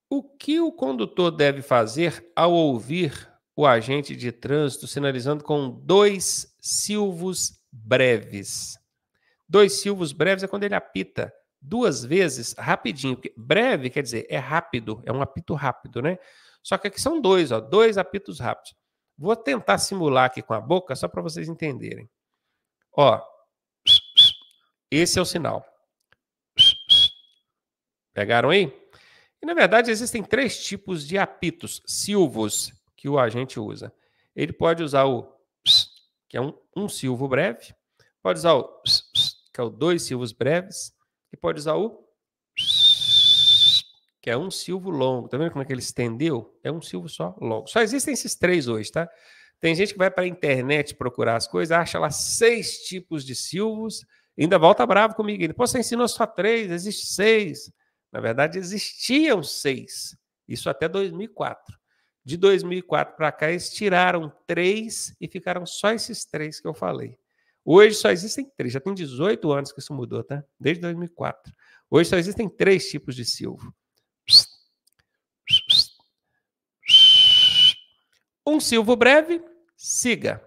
o que o condutor deve fazer ao ouvir o agente de trânsito sinalizando com dois silvos breves? Dois silvos breves é quando ele apita duas vezes rapidinho. breve quer dizer é rápido, é um apito rápido, né? Só que aqui são dois, ó, dois apitos rápidos. Vou tentar simular aqui com a boca só para vocês entenderem. Ó, esse é o sinal. Pegaram aí? na verdade, existem três tipos de apitos silvos que o agente usa. Ele pode usar o ps, que é um, um silvo breve, pode usar o ps, ps, que é o dois silvos breves, e pode usar o que é um silvo longo. Tá vendo como é que ele estendeu? É um silvo só longo. Só existem esses três hoje, tá? Tem gente que vai para a internet procurar as coisas, acha lá seis tipos de silvos, ainda volta bravo comigo. Ele, Pô, você ensinou só três, existe seis. Na verdade, existiam seis, isso até 2004. De 2004 para cá, eles tiraram três e ficaram só esses três que eu falei. Hoje só existem três, já tem 18 anos que isso mudou, tá? Desde 2004. Hoje só existem três tipos de silvo. Um silvo breve, siga.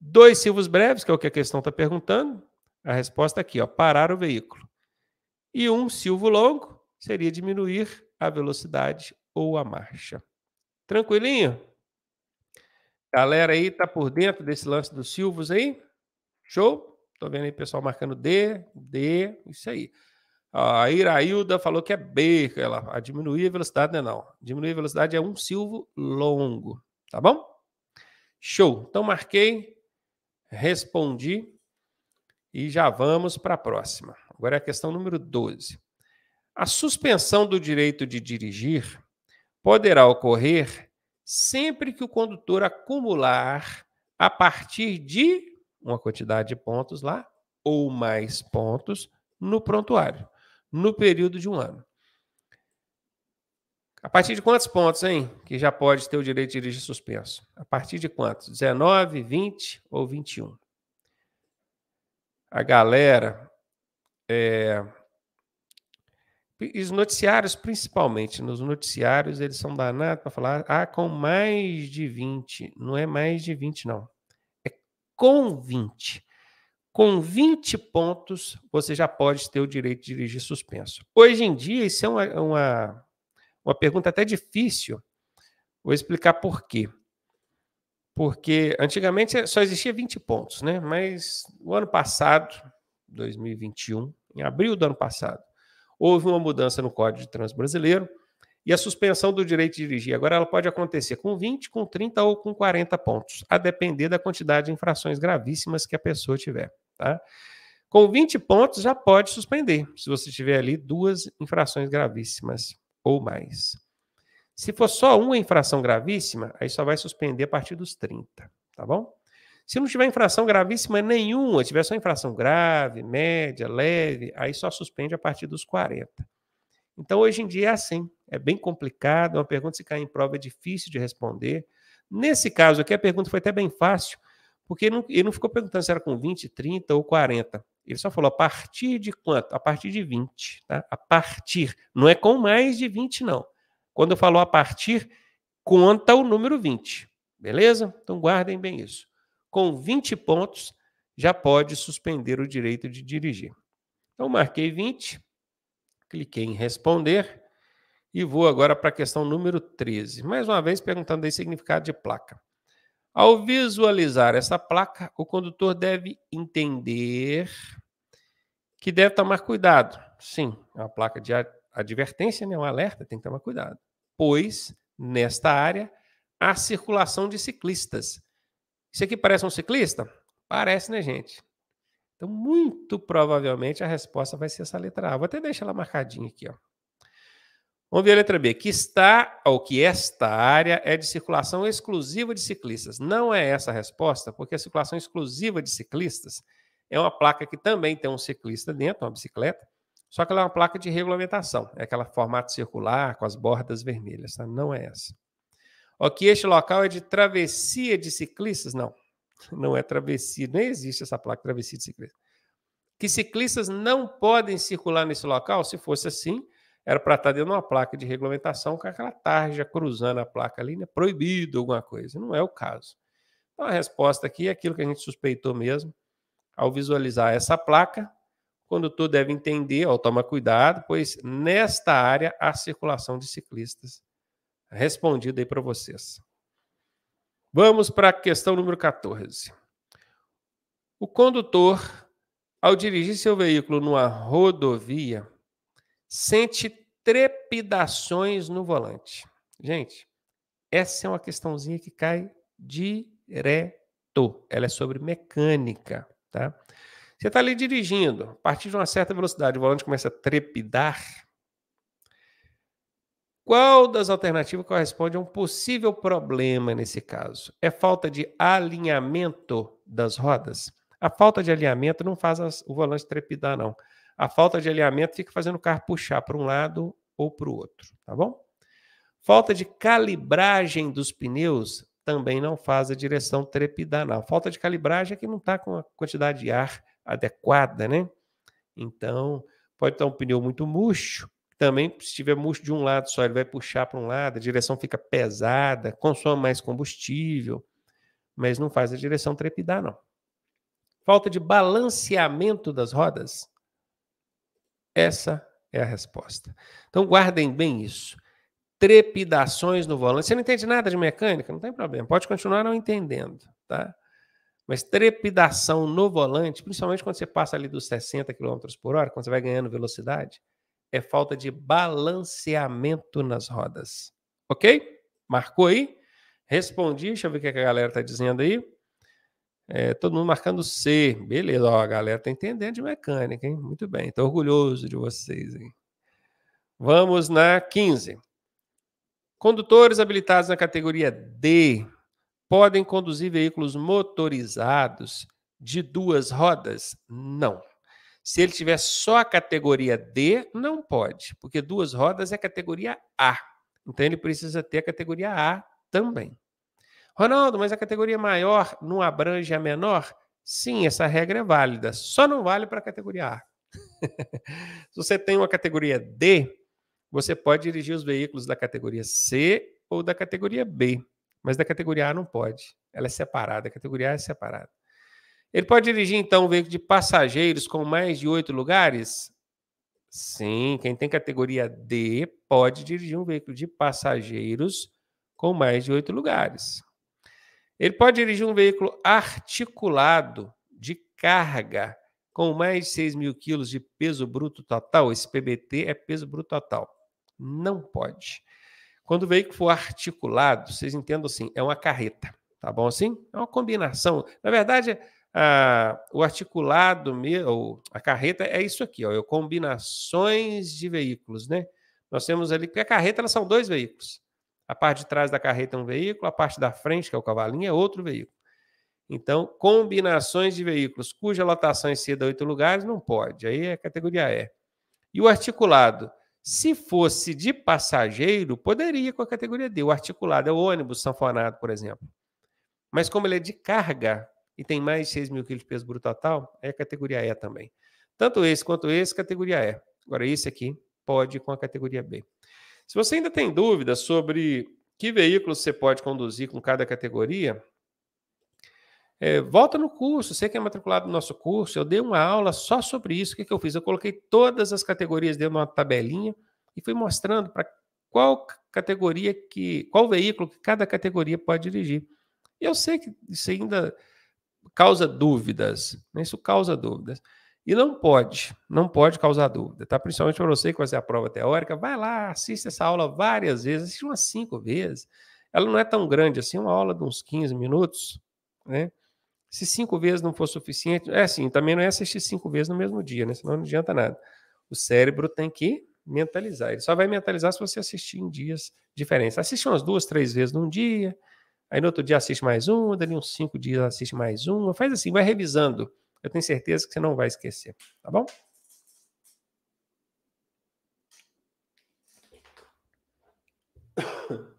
Dois silvos breves, que é o que a questão está perguntando. A resposta é aqui, ó, parar o veículo. E um silvo longo, seria diminuir a velocidade ou a marcha. Tranquilinho? Galera aí, tá por dentro desse lance dos silvos aí? Show? Tô vendo aí pessoal marcando D, D, isso aí. A Irailda falou que é B, que ela a ah, diminuir a velocidade, não é não. Diminuir a velocidade é um silvo longo, tá bom? Show. Então marquei, respondi e já vamos para a próxima. Agora é a questão número 12. A suspensão do direito de dirigir poderá ocorrer sempre que o condutor acumular a partir de uma quantidade de pontos lá ou mais pontos no prontuário, no período de um ano. A partir de quantos pontos, hein? Que já pode ter o direito de dirigir suspenso? A partir de quantos? 19, 20 ou 21? A galera é, e os noticiários, principalmente, nos né? noticiários, eles são danados para falar, ah, com mais de 20. Não é mais de 20, não. É com 20. Com 20 pontos, você já pode ter o direito de dirigir suspenso. Hoje em dia, isso é uma, uma, uma pergunta até difícil. Vou explicar por quê. Porque antigamente só existia 20 pontos, né? Mas o ano passado, 2021, em abril do ano passado, Houve uma mudança no Código de Trânsito Brasileiro e a suspensão do direito de dirigir agora ela pode acontecer com 20, com 30 ou com 40 pontos, a depender da quantidade de infrações gravíssimas que a pessoa tiver. Tá? Com 20 pontos já pode suspender, se você tiver ali duas infrações gravíssimas ou mais. Se for só uma infração gravíssima, aí só vai suspender a partir dos 30, tá bom? Se não tiver infração gravíssima nenhuma, tiver só infração grave, média, leve, aí só suspende a partir dos 40. Então, hoje em dia é assim. É bem complicado, é uma pergunta se cair em prova é difícil de responder. Nesse caso aqui, a pergunta foi até bem fácil, porque ele não, ele não ficou perguntando se era com 20, 30 ou 40. Ele só falou a partir de quanto? A partir de 20, tá? A partir. Não é com mais de 20, não. Quando eu falo a partir, conta o número 20. Beleza? Então guardem bem isso com 20 pontos, já pode suspender o direito de dirigir. Então, marquei 20, cliquei em responder e vou agora para a questão número 13. Mais uma vez, perguntando aí significado de placa. Ao visualizar essa placa, o condutor deve entender que deve tomar cuidado. Sim, é uma placa de advertência, né? um alerta, tem que tomar cuidado. Pois, nesta área, há circulação de ciclistas isso aqui parece um ciclista? Parece, né, gente? Então, muito provavelmente a resposta vai ser essa letra A. Vou até deixar ela marcadinha aqui, ó. Vamos ver a letra B. Que está, ou que esta área é de circulação exclusiva de ciclistas. Não é essa a resposta, porque a circulação exclusiva de ciclistas é uma placa que também tem um ciclista dentro, uma bicicleta, só que ela é uma placa de regulamentação. É aquela formato circular com as bordas vermelhas, tá? Não é essa. Ó, que este local é de travessia de ciclistas. Não, não é travessia, nem existe essa placa travessia de ciclistas. Que ciclistas não podem circular nesse local? Se fosse assim, era para estar tá dentro de uma placa de regulamentação com aquela tarja cruzando a placa ali, né? Proibido alguma coisa. Não é o caso. Então a resposta aqui é aquilo que a gente suspeitou mesmo. Ao visualizar essa placa, o condutor deve entender, ó, toma cuidado, pois nesta área há circulação de ciclistas respondido aí para vocês. Vamos para a questão número 14. O condutor, ao dirigir seu veículo numa rodovia, sente trepidações no volante. Gente, essa é uma questãozinha que cai direto. Ela é sobre mecânica, tá? Você está ali dirigindo, a partir de uma certa velocidade, o volante começa a trepidar. Qual das alternativas corresponde a um possível problema nesse caso? É falta de alinhamento das rodas? A falta de alinhamento não faz as, o volante trepidar, não. A falta de alinhamento fica fazendo o carro puxar para um lado ou para o outro, tá bom? Falta de calibragem dos pneus também não faz a direção trepidar, não. Falta de calibragem é que não está com a quantidade de ar adequada, né? Então, pode estar um pneu muito murcho, também, se tiver murcho de um lado só, ele vai puxar para um lado, a direção fica pesada, consome mais combustível, mas não faz a direção trepidar, não. Falta de balanceamento das rodas? Essa é a resposta. Então, guardem bem isso. Trepidações no volante. Você não entende nada de mecânica? Não tem problema, pode continuar não entendendo, tá? Mas trepidação no volante, principalmente quando você passa ali dos 60 km por hora, quando você vai ganhando velocidade, é falta de balanceamento nas rodas. Ok? Marcou aí? Respondi. Deixa eu ver o que é a galera está dizendo aí. É, todo mundo marcando C. Beleza, ó, a galera está entendendo de mecânica, hein? Muito bem, estou orgulhoso de vocês. Hein? Vamos na 15. Condutores habilitados na categoria D podem conduzir veículos motorizados de duas rodas? Não. Se ele tiver só a categoria D, não pode, porque duas rodas é categoria A. Então ele precisa ter a categoria A também. Ronaldo, mas a categoria maior não abrange a menor? Sim, essa regra é válida, só não vale para a categoria A. Se você tem uma categoria D, você pode dirigir os veículos da categoria C ou da categoria B, mas da categoria A não pode. Ela é separada, a categoria A é separada. Ele pode dirigir, então, um veículo de passageiros com mais de oito lugares? Sim, quem tem categoria D pode dirigir um veículo de passageiros com mais de oito lugares. Ele pode dirigir um veículo articulado de carga com mais de 6 mil quilos de peso bruto total. Esse PBT é peso bruto total. Não pode. Quando o veículo for articulado, vocês entendam assim, é uma carreta, tá bom assim? É uma combinação. Na verdade, a, ah, o articulado, meu, a carreta é isso aqui, ó, é combinações de veículos, né? Nós temos ali, que a carreta são dois veículos. A parte de trás da carreta é um veículo, a parte da frente, que é o cavalinho, é outro veículo. Então, combinações de veículos cuja lotação exceda oito lugares, não pode. Aí é categoria E. E o articulado, se fosse de passageiro, poderia com a categoria D. O articulado é o ônibus sanfonado, por exemplo. Mas como ele é de carga, e tem mais de 6 mil quilos de peso bruto total, é categoria E também. Tanto esse quanto esse, categoria E. Agora, esse aqui pode com a categoria B. Se você ainda tem dúvidas sobre que veículos você pode conduzir com cada categoria, é, volta no curso, você que é matriculado no nosso curso, eu dei uma aula só sobre isso. O que, que eu fiz? Eu coloquei todas as categorias dentro de uma tabelinha e fui mostrando para qual categoria que. qual veículo que cada categoria pode dirigir. E eu sei que isso ainda causa dúvidas. Isso causa dúvidas. E não pode, não pode causar dúvida, tá? Principalmente para você que vai fazer a prova teórica, vai lá, assiste essa aula várias vezes, assiste umas cinco vezes. Ela não é tão grande assim, uma aula de uns 15 minutos, né? Se cinco vezes não for suficiente, é assim, também não é assistir cinco vezes no mesmo dia, né? Senão não adianta nada. O cérebro tem que mentalizar. Ele só vai mentalizar se você assistir em dias diferentes. Assiste umas duas, três vezes num dia, Aí no outro dia assiste mais um, dali uns cinco dias assiste mais um. Faz assim, vai revisando. Eu tenho certeza que você não vai esquecer, tá bom?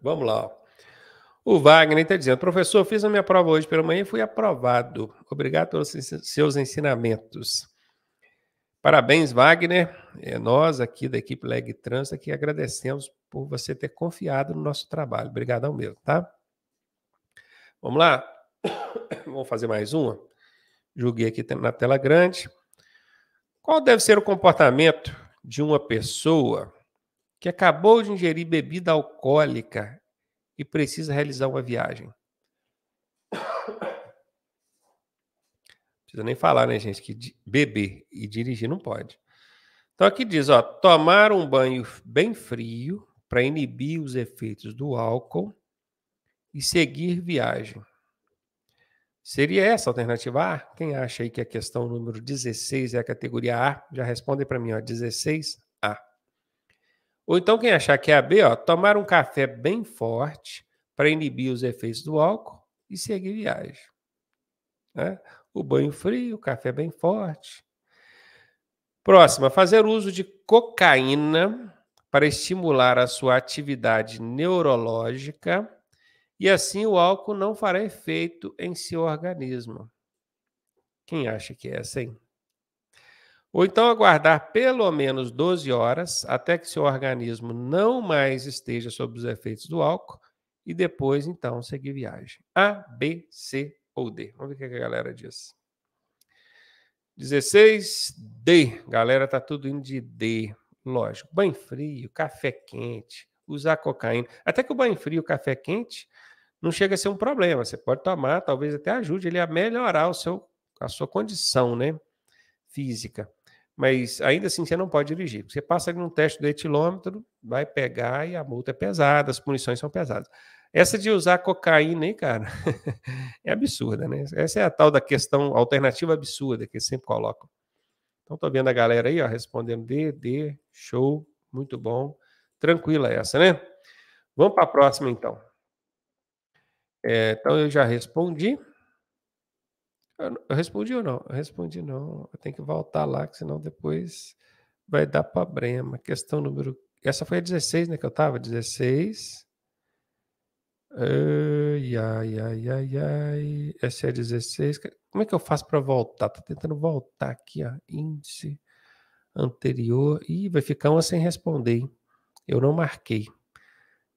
Vamos lá. O Wagner está dizendo: professor, fiz a minha prova hoje pela manhã e fui aprovado. Obrigado pelos seus ensinamentos. Parabéns, Wagner. É nós aqui da equipe Leg Trans que agradecemos por você ter confiado no nosso trabalho. Obrigadão mesmo, tá? Vamos lá? Vamos fazer mais uma? Joguei aqui na tela grande. Qual deve ser o comportamento de uma pessoa que acabou de ingerir bebida alcoólica e precisa realizar uma viagem? Precisa nem falar, né, gente, que beber e dirigir não pode. Então aqui diz, ó, tomar um banho bem frio para inibir os efeitos do álcool e seguir viagem. Seria essa a alternativa A? Quem acha aí que a questão número 16 é a categoria A, já responde para mim, ó, 16A. Ou então quem achar que é a B, ó, tomar um café bem forte para inibir os efeitos do álcool e seguir viagem. Né? O banho frio, o café bem forte. Próxima, fazer uso de cocaína para estimular a sua atividade neurológica e assim o álcool não fará efeito em seu organismo. Quem acha que é essa, assim? Ou então aguardar pelo menos 12 horas até que seu organismo não mais esteja sob os efeitos do álcool e depois, então, seguir viagem. A, B, C ou D. Vamos ver o que a galera diz. 16, D. Galera, tá tudo indo de D. Lógico, banho frio, café quente, usar cocaína. Até que o banho frio, o café quente, não chega a ser um problema. Você pode tomar, talvez até ajude ele a melhorar o seu, a sua condição né, física. Mas ainda assim você não pode dirigir. Você passa num teste do etilômetro, vai pegar e a multa é pesada, as punições são pesadas. Essa de usar cocaína, hein, cara, é absurda, né? Essa é a tal da questão alternativa absurda que eles sempre colocam. Então, tô vendo a galera aí, ó, respondendo D, D, show, muito bom. Tranquila essa, né? Vamos para a próxima, então. É, então, eu já respondi. Eu, respondi ou não? Eu respondi não. Eu tenho que voltar lá, que senão depois vai dar problema. Questão número. Essa foi a 16, né? Que eu estava? 16. Ai, ai, ai, ai, ai. Essa é a 16. Como é que eu faço para voltar? Tô tentando voltar aqui, ó. Índice anterior. Ih, vai ficar uma sem responder, hein? Eu não marquei.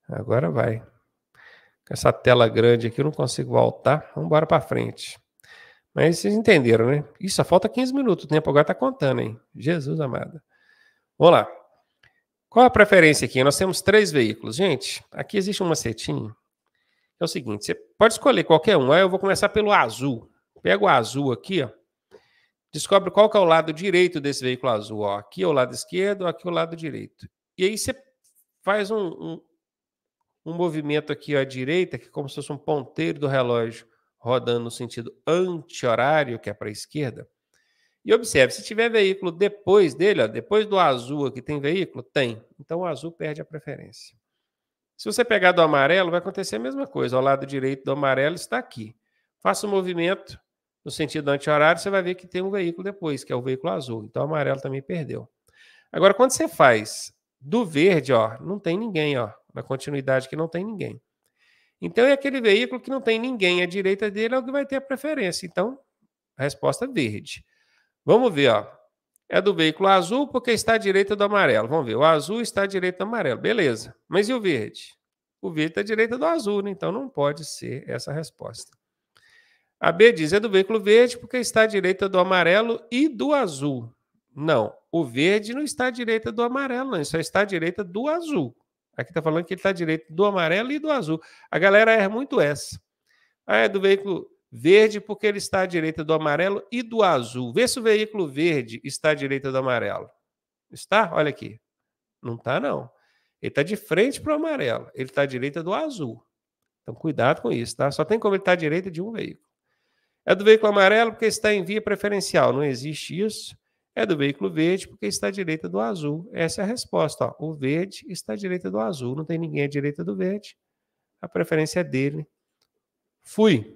Agora vai. Com essa tela grande aqui eu não consigo voltar. Vamos embora para frente. Mas vocês entenderam, né? Isso, só falta 15 minutos. O tempo agora está contando, hein? Jesus amado. Vamos lá. Qual a preferência aqui? Nós temos três veículos. Gente, aqui existe um macetinho. É o seguinte, você pode escolher qualquer um. Aí eu vou começar pelo azul. Pega o azul aqui, ó. Descobre qual que é o lado direito desse veículo azul. Ó. Aqui é o lado esquerdo, aqui é o lado direito. E aí você faz um, um, um movimento aqui à direita, que é como se fosse um ponteiro do relógio rodando no sentido anti-horário, que é para a esquerda. E observe, se tiver veículo depois dele, ó, depois do azul aqui tem veículo? Tem. Então o azul perde a preferência. Se você pegar do amarelo, vai acontecer a mesma coisa. O lado direito do amarelo está aqui. Faça o um movimento no sentido anti-horário, você vai ver que tem um veículo depois, que é o veículo azul. Então o amarelo também perdeu. Agora, quando você faz do verde, ó, não tem ninguém, ó. Na continuidade que não tem ninguém. Então é aquele veículo que não tem ninguém à direita dele é o que vai ter a preferência. Então, a resposta verde. Vamos ver, ó. É do veículo azul porque está à direita do amarelo. Vamos ver. O azul está à direita do amarelo. Beleza. Mas e o verde? O verde está à direita do azul, né? então não pode ser essa a resposta. A B diz: é do veículo verde porque está à direita do amarelo e do azul. Não, o verde não está à direita do amarelo, não, ele só está à direita do azul. Aqui está falando que ele está à direita do amarelo e do azul. A galera erra muito essa. Ah, é do veículo verde porque ele está à direita do amarelo e do azul. Vê se o veículo verde está à direita do amarelo. Está? Olha aqui. Não está, não. Ele está de frente para o amarelo. Ele está à direita do azul. Então, cuidado com isso, tá? Só tem como ele estar tá à direita de um veículo. É do veículo amarelo porque está em via preferencial. Não existe isso é do veículo verde porque está à direita do azul. Essa é a resposta. Ó. O verde está à direita do azul, não tem ninguém à direita do verde. A preferência é dele. Fui.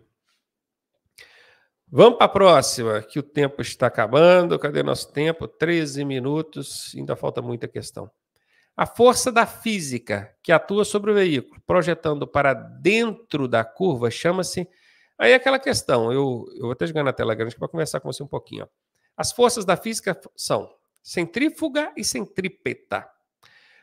Vamos para a próxima, que o tempo está acabando. Cadê nosso tempo? 13 minutos, ainda falta muita questão. A força da física que atua sobre o veículo, projetando para dentro da curva, chama-se. Aí é aquela questão, eu, eu vou até jogar na tela grande para conversar com você um pouquinho. Ó. As forças da física são centrífuga e centrípeta.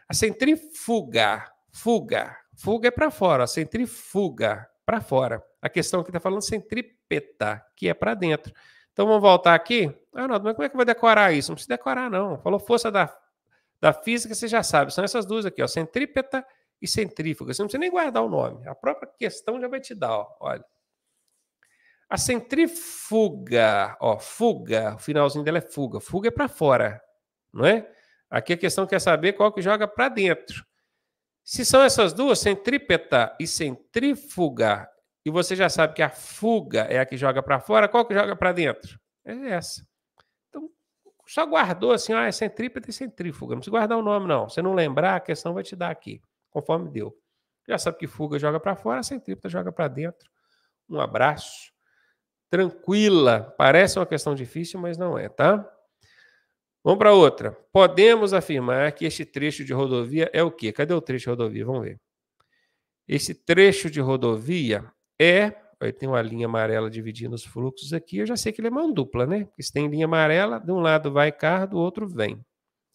A centrífuga, fuga, fuga é para fora, a centrifuga para fora. A questão que está falando centrípeta, que é para dentro. Então vamos voltar aqui. Ah, não, mas como é que eu vou decorar isso? Não precisa decorar, não. Falou força da, da física, você já sabe. São essas duas aqui, ó, centrípeta e centrífuga. Você não precisa nem guardar o nome. A própria questão já vai te dar, ó, olha. A centrífuga, ó, fuga, o finalzinho dela é fuga. Fuga é para fora, não é? Aqui a questão quer saber qual que joga para dentro. Se são essas duas, centrípeta e centrífuga, e você já sabe que a fuga é a que joga para fora, qual que joga para dentro? É essa. Então, só guardou assim, ah, é centrípeta e centrífuga. Não precisa guardar o nome, não. Se não lembrar, a questão vai te dar aqui, conforme deu. Já sabe que fuga joga para fora, centrípeta joga para dentro. Um abraço tranquila. Parece uma questão difícil, mas não é, tá? Vamos para outra. Podemos afirmar que este trecho de rodovia é o quê? Cadê o trecho de rodovia? Vamos ver. Esse trecho de rodovia é. Aí tem uma linha amarela dividindo os fluxos aqui. Eu já sei que ele é mão dupla, né? Porque se tem linha amarela, de um lado vai carro, do outro vem.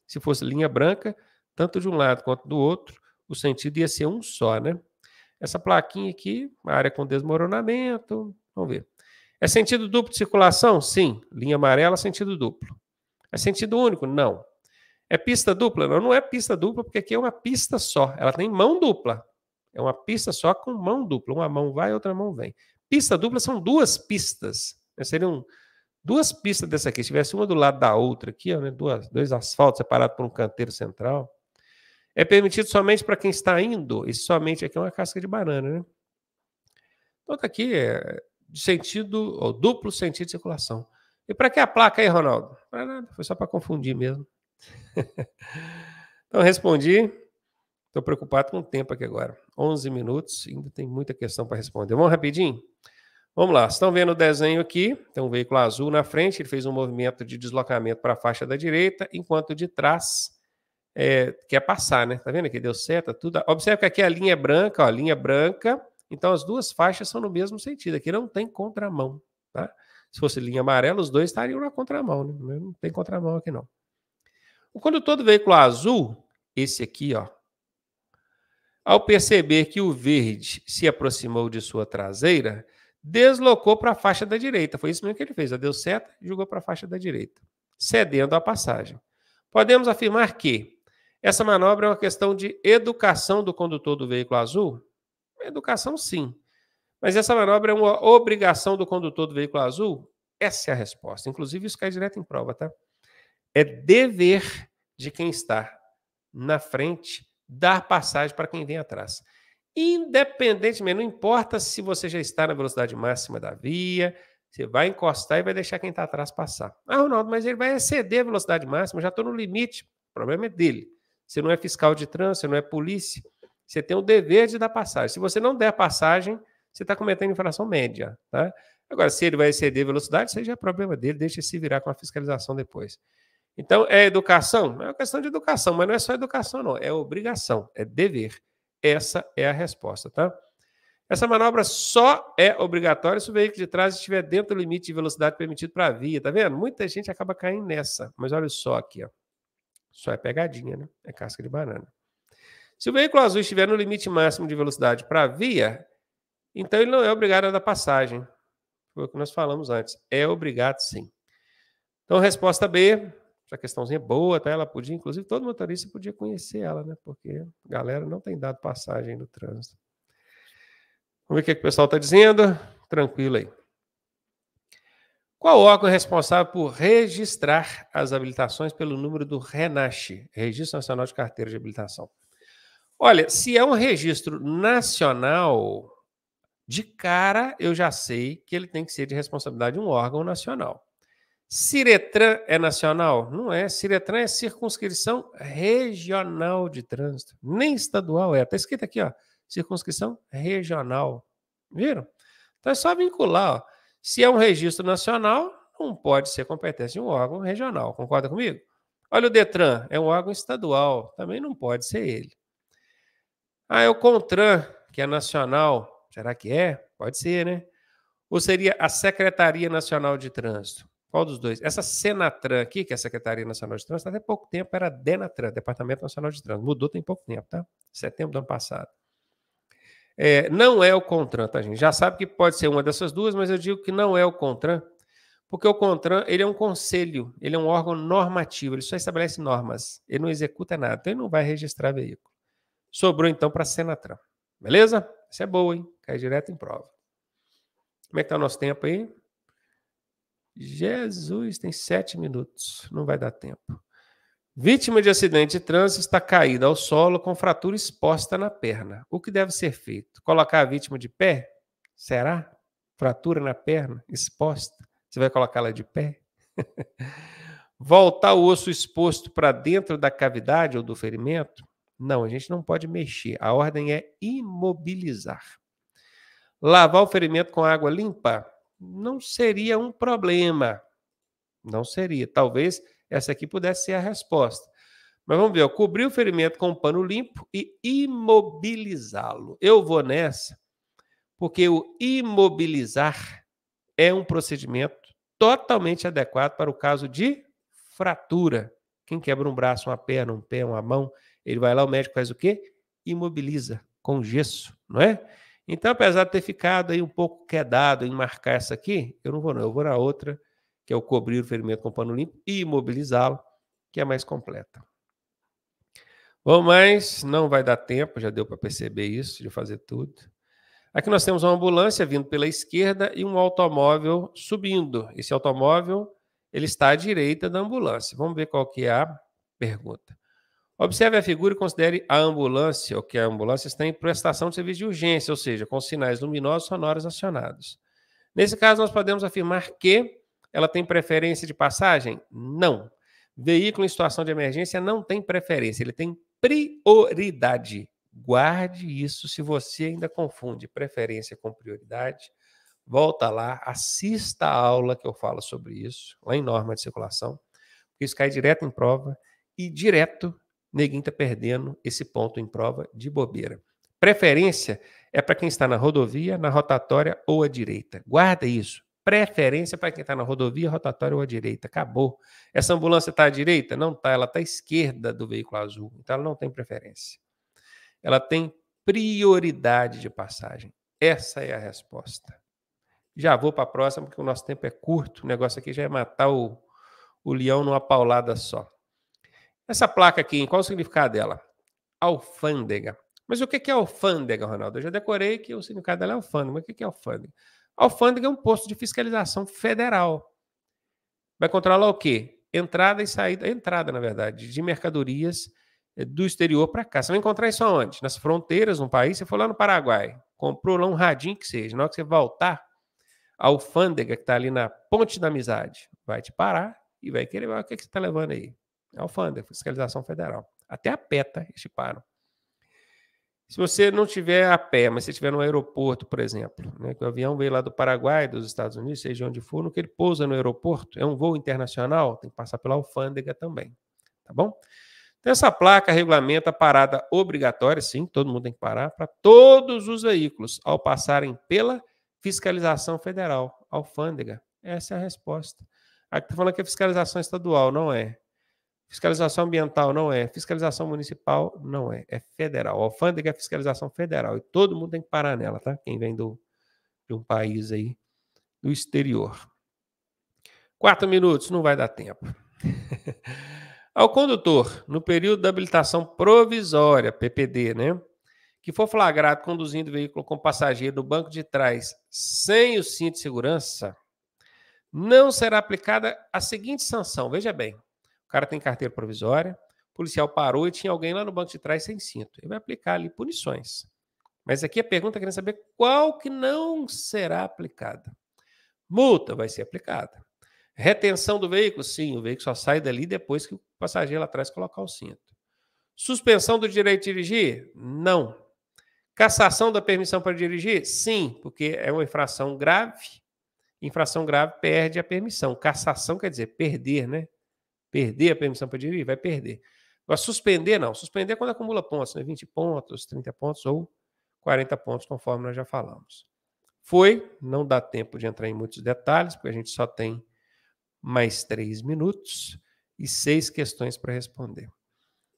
Se fosse linha branca, tanto de um lado quanto do outro, o sentido ia ser um só, né? Essa plaquinha aqui, área com desmoronamento, vamos ver. É sentido duplo de circulação? Sim. Linha amarela, sentido duplo. É sentido único? Não. É pista dupla? Não, não é pista dupla, porque aqui é uma pista só. Ela tem mão dupla. É uma pista só com mão dupla. Uma mão vai, outra mão vem. Pista dupla são duas pistas. Né? Seriam duas pistas dessa aqui. Se tivesse uma do lado da outra aqui, ó, né? Duas, dois asfaltos separados por um canteiro central. É permitido somente para quem está indo. e somente aqui é uma casca de banana, né? Então tá aqui, é, de sentido, ou duplo sentido de circulação. E para que a placa aí, Ronaldo? Para nada, foi só para confundir mesmo. então, respondi. Estou preocupado com o tempo aqui agora. 11 minutos, ainda tem muita questão para responder. Vamos rapidinho? Vamos lá, estão vendo o desenho aqui, tem um veículo azul na frente, ele fez um movimento de deslocamento para a faixa da direita, enquanto de trás é, quer passar, né? Tá vendo aqui? Deu seta, tudo. Observe que aqui a linha é branca, ó, linha é branca, então as duas faixas são no mesmo sentido, aqui não tem contramão. Tá? Se fosse linha amarela, os dois estariam na contramão, né? É, não tem contramão aqui não. O condutor do veículo azul, esse aqui, ó, ao perceber que o verde se aproximou de sua traseira, deslocou para a faixa da direita. Foi isso mesmo que ele fez. Deu seta e jogou para a faixa da direita, cedendo a passagem. Podemos afirmar que essa manobra é uma questão de educação do condutor do veículo azul? É educação, sim. Mas essa manobra é uma obrigação do condutor do veículo azul? Essa é a resposta. Inclusive, isso cai direto em prova, tá? É dever de quem está na frente dar passagem para quem vem atrás. Independentemente, não importa se você já está na velocidade máxima da via, você vai encostar e vai deixar quem está atrás passar. Ah, Ronaldo, mas ele vai exceder a velocidade máxima, já estou no limite. O problema é dele. Você não é fiscal de trânsito, você não é polícia. Você tem o dever de dar passagem. Se você não der passagem, você está cometendo infração média. Tá? Agora, se ele vai exceder velocidade, isso aí já é problema dele, deixa ele se virar com a fiscalização depois. Então, é educação? É uma questão de educação, mas não é só educação, não. É obrigação, é dever. Essa é a resposta, tá? Essa manobra só é obrigatória se o veículo de trás estiver dentro do limite de velocidade permitido para a via, tá vendo? Muita gente acaba caindo nessa, mas olha só aqui, ó. Só é pegadinha, né? É casca de banana. Se o veículo azul estiver no limite máximo de velocidade para a via, então ele não é obrigado a dar passagem. Foi o que nós falamos antes. É obrigado sim. Então, resposta B, essa questãozinha é boa, tá? Ela podia, inclusive, todo motorista podia conhecer ela, né? Porque a galera não tem dado passagem no trânsito. Vamos ver o que, é que o pessoal está dizendo. Tranquilo aí. Qual órgão é responsável por registrar as habilitações pelo número do RENASH, Registro Nacional de Carteira de Habilitação? Olha, se é um registro nacional, de cara eu já sei que ele tem que ser de responsabilidade de um órgão nacional. Ciretran é nacional? Não é. Ciretran é circunscrição regional de trânsito. Nem estadual é. Está escrito aqui, ó. Circunscrição regional. Viram? Então é só vincular. Ó. Se é um registro nacional, não pode ser competência de um órgão regional. Concorda comigo? Olha, o Detran é um órgão estadual. Também não pode ser ele. Ah, é o CONTRAN, que é nacional. Será que é? Pode ser, né? Ou seria a Secretaria Nacional de Trânsito? Qual dos dois? Essa Senatran aqui, que é a Secretaria Nacional de Trânsito, até pouco tempo era Denatran, Departamento Nacional de Trânsito. Mudou tem pouco tempo, tá? Setembro do ano passado. É, não é o CONTRAN, tá, gente? Já sabe que pode ser uma dessas duas, mas eu digo que não é o CONTRAN, porque o CONTRAN, ele é um conselho, ele é um órgão normativo, ele só estabelece normas, ele não executa nada, então ele não vai registrar veículo. Sobrou então para a Senatran. Beleza? Isso é boa, hein? Cai direto em prova. Como é que tá o nosso tempo aí? Jesus, tem sete minutos. Não vai dar tempo. Vítima de acidente de trânsito está caída ao solo com fratura exposta na perna. O que deve ser feito? Colocar a vítima de pé? Será? Fratura na perna exposta? Você vai colocá-la de pé? Voltar o osso exposto para dentro da cavidade ou do ferimento? Não, a gente não pode mexer. A ordem é imobilizar. Lavar o ferimento com água limpa não seria um problema. Não seria. Talvez essa aqui pudesse ser a resposta. Mas vamos ver, ó, cobrir o ferimento com um pano limpo e imobilizá-lo. Eu vou nessa, porque o imobilizar é um procedimento totalmente adequado para o caso de fratura. Quem quebra um braço, uma perna, um pé, uma mão, ele vai lá, o médico faz o quê? Imobiliza com gesso, não é? Então, apesar de ter ficado aí um pouco quedado em marcar essa aqui, eu não vou não, eu vou na outra, que é o cobrir o ferimento com pano limpo e imobilizá-lo, que é mais completa. Bom, mas não vai dar tempo, já deu para perceber isso, de fazer tudo. Aqui nós temos uma ambulância vindo pela esquerda e um automóvel subindo. Esse automóvel, ele está à direita da ambulância. Vamos ver qual que é a pergunta. Observe a figura e considere a ambulância, ou que a ambulância está em prestação de serviço de urgência, ou seja, com sinais luminosos sonoros acionados. Nesse caso, nós podemos afirmar que ela tem preferência de passagem? Não. Veículo em situação de emergência não tem preferência, ele tem prioridade. Guarde isso se você ainda confunde preferência com prioridade. Volta lá, assista a aula que eu falo sobre isso, lá em norma de circulação, porque isso cai direto em prova e direto neguinho está perdendo esse ponto em prova de bobeira. Preferência é para quem está na rodovia, na rotatória ou à direita. Guarda isso. Preferência é para quem está na rodovia, rotatória ou à direita. Acabou. Essa ambulância está à direita? Não está, ela está à esquerda do veículo azul. Então ela não tem preferência. Ela tem prioridade de passagem. Essa é a resposta. Já vou para a próxima, porque o nosso tempo é curto. O negócio aqui já é matar o, o leão numa paulada só. Essa placa aqui, qual o significado dela? Alfândega. Mas o que é alfândega, Ronaldo? Eu já decorei que o significado dela é alfândega. Mas o que é alfândega? Alfândega é um posto de fiscalização federal. Vai controlar o quê? Entrada e saída, entrada, na verdade, de mercadorias eh, do exterior para cá. Você vai encontrar isso aonde? Nas fronteiras, no país. Você foi lá no Paraguai, comprou lá um radinho que seja. Na hora que você voltar, a alfândega que está ali na Ponte da Amizade vai te parar e vai querer ver o que, é que você está levando aí. É alfândega, fiscalização federal. Até a PETA eles param. Se você não tiver a pé, mas se estiver no aeroporto, por exemplo, né, que o avião veio lá do Paraguai, dos Estados Unidos, seja onde for, no que ele pousa no aeroporto, é um voo internacional, tem que passar pela alfândega também, tá bom? Então, essa placa regulamenta a parada obrigatória, sim, todo mundo tem que parar, para todos os veículos, ao passarem pela fiscalização federal, alfândega. Essa é a resposta. Aqui está falando que é fiscalização estadual, não é. Fiscalização ambiental não é, fiscalização municipal não é, é federal. A alfândega é fiscalização federal e todo mundo tem que parar nela, tá? Quem vem do, de um país aí do exterior. Quatro minutos, não vai dar tempo. Ao condutor, no período da habilitação provisória, PPD, né? Que for flagrado conduzindo o veículo com passageiro no banco de trás sem o cinto de segurança, não será aplicada a seguinte sanção. Veja bem, cara tem carteira provisória, o policial parou e tinha alguém lá no banco de trás sem cinto. Ele vai aplicar ali punições. Mas aqui a pergunta é querendo saber qual que não será aplicada. Multa vai ser aplicada. Retenção do veículo? Sim, o veículo só sai dali depois que o passageiro lá atrás colocar o cinto. Suspensão do direito de dirigir? Não. Cassação da permissão para dirigir? Sim, porque é uma infração grave. Infração grave perde a permissão. Cassação quer dizer perder, né? Perder a permissão para dirigir? Vai perder. vai suspender, não. Suspender é quando acumula pontos, né? 20 pontos, 30 pontos ou 40 pontos, conforme nós já falamos. Foi, não dá tempo de entrar em muitos detalhes, porque a gente só tem mais três minutos e seis questões para responder.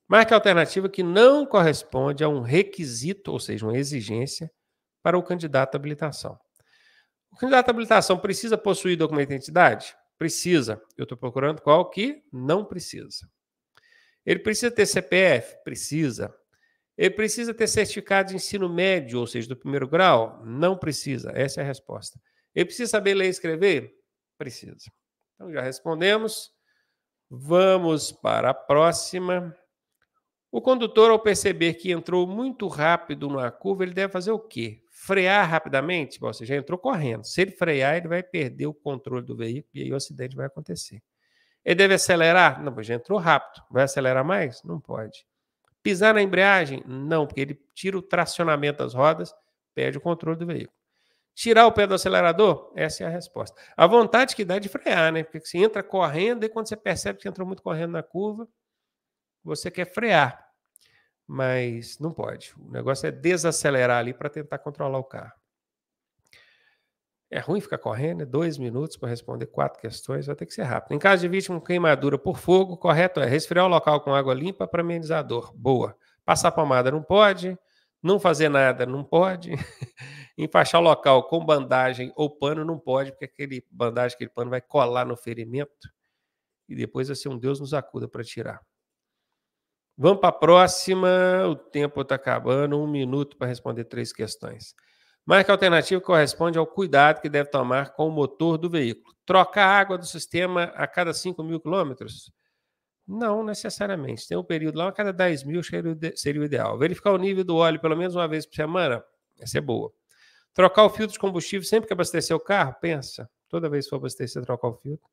Marque a alternativa que não corresponde a um requisito, ou seja, uma exigência, para o candidato à habilitação. O candidato à habilitação precisa possuir documento de identidade? Precisa. Eu estou procurando qual que não precisa. Ele precisa ter CPF? Precisa. Ele precisa ter certificado de ensino médio, ou seja, do primeiro grau? Não precisa. Essa é a resposta. Ele precisa saber ler e escrever? Precisa. Então já respondemos. Vamos para a próxima. O condutor, ao perceber que entrou muito rápido numa curva, ele deve fazer o quê? frear rapidamente, você já entrou correndo. Se ele frear, ele vai perder o controle do veículo e aí o acidente vai acontecer. Ele deve acelerar? Não, já entrou rápido. Vai acelerar mais? Não pode. Pisar na embreagem? Não, porque ele tira o tracionamento das rodas, perde o controle do veículo. Tirar o pé do acelerador? Essa é a resposta. A vontade que dá é de frear, né? Porque você entra correndo e quando você percebe que entrou muito correndo na curva, você quer frear mas não pode. O negócio é desacelerar ali para tentar controlar o carro. É ruim ficar correndo, é dois minutos para responder quatro questões, vai ter que ser rápido. Em caso de vítima com queimadura por fogo, correto é resfriar o local com água limpa para amenizador. Boa. Passar pomada não pode, não fazer nada não pode, enfaixar o local com bandagem ou pano não pode, porque aquele bandagem, aquele pano vai colar no ferimento e depois vai ser um Deus nos acuda para tirar. Vamos para a próxima. O tempo está acabando. Um minuto para responder três questões. Marca alternativa corresponde ao cuidado que deve tomar com o motor do veículo. Troca a água do sistema a cada 5 mil quilômetros? Não necessariamente. Tem um período lá, a cada 10 mil seria o ideal. Verificar o nível do óleo pelo menos uma vez por semana? Essa é boa. Trocar o filtro de combustível sempre que abastecer o carro? Pensa. Toda vez que for abastecer, trocar o filtro.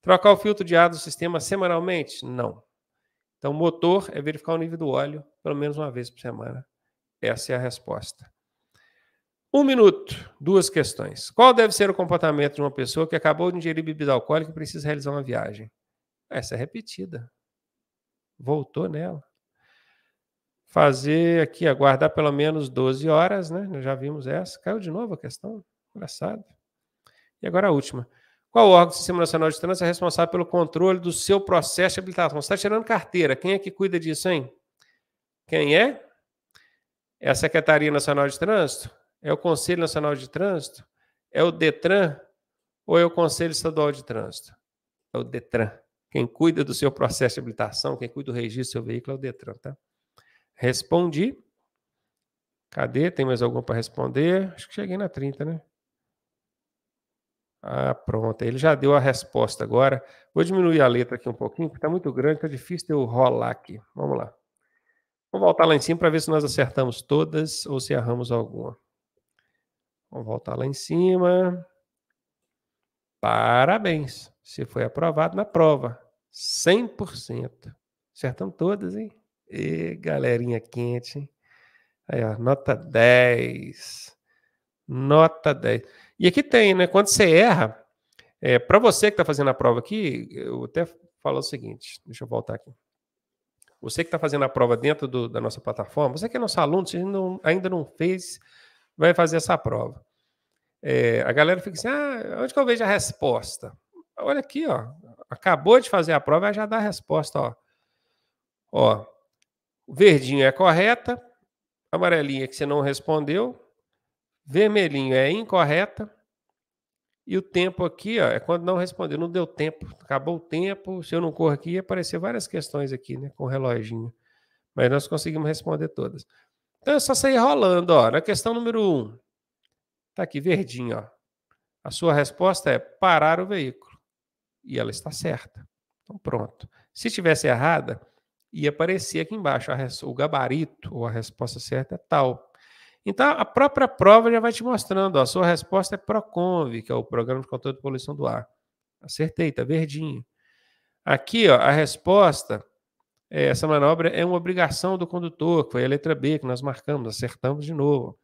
Trocar o filtro de ar do sistema semanalmente? Não. Então, motor é verificar o nível do óleo pelo menos uma vez por semana. Essa é a resposta. Um minuto, duas questões. Qual deve ser o comportamento de uma pessoa que acabou de ingerir bebida alcoólica e precisa realizar uma viagem? Essa é repetida. Voltou nela. Fazer aqui, aguardar pelo menos 12 horas, né? já vimos essa. Caiu de novo a questão. Engraçado. E agora a última. Qual órgão do Sistema Nacional de Trânsito é responsável pelo controle do seu processo de habilitação? Você está tirando carteira. Quem é que cuida disso, hein? Quem é? É a Secretaria Nacional de Trânsito? É o Conselho Nacional de Trânsito? É o Detran? Ou é o Conselho Estadual de Trânsito? É o Detran. Quem cuida do seu processo de habilitação, quem cuida do registro do seu veículo é o Detran, tá? Respondi. Cadê? Tem mais algum para responder? Acho que cheguei na 30, né? Ah, pronto. Ele já deu a resposta agora. Vou diminuir a letra aqui um pouquinho, porque está muito grande, está difícil de eu rolar aqui. Vamos lá. Vamos voltar lá em cima para ver se nós acertamos todas ou se erramos alguma. Vamos voltar lá em cima. Parabéns. Você foi aprovado na prova. 100%. Acertamos todas, hein? E galerinha quente, hein? Aí, ó, nota 10. Nota 10. E aqui tem, né? Quando você erra, é, para você que está fazendo a prova aqui, eu até falo o seguinte: deixa eu voltar aqui. Você que está fazendo a prova dentro do, da nossa plataforma, você que é nosso aluno, você não, ainda não fez, vai fazer essa prova. É, a galera fica assim: ah, onde que eu vejo a resposta? Olha aqui, ó. Acabou de fazer a prova, já dá a resposta, ó. Ó, verdinho é correta, amarelinha que você não respondeu, Vermelhinho é incorreta. E o tempo aqui ó, é quando não respondeu, não deu tempo, acabou o tempo. Se eu não corro aqui, ia aparecer várias questões aqui, né, com o reloginho. Mas nós conseguimos responder todas. Então é só sair rolando, ó. Na questão número 1, um, tá aqui verdinho, ó. A sua resposta é parar o veículo. E ela está certa. Então pronto. Se tivesse errada, ia aparecer aqui embaixo a o gabarito ou a resposta certa é tal. Então, a própria prova já vai te mostrando. Ó, a sua resposta é PROCONV, que é o Programa de Controle de Poluição do Ar. Acertei, tá verdinho. Aqui, ó, a resposta, é, essa manobra é uma obrigação do condutor, que foi a letra B que nós marcamos, acertamos de novo.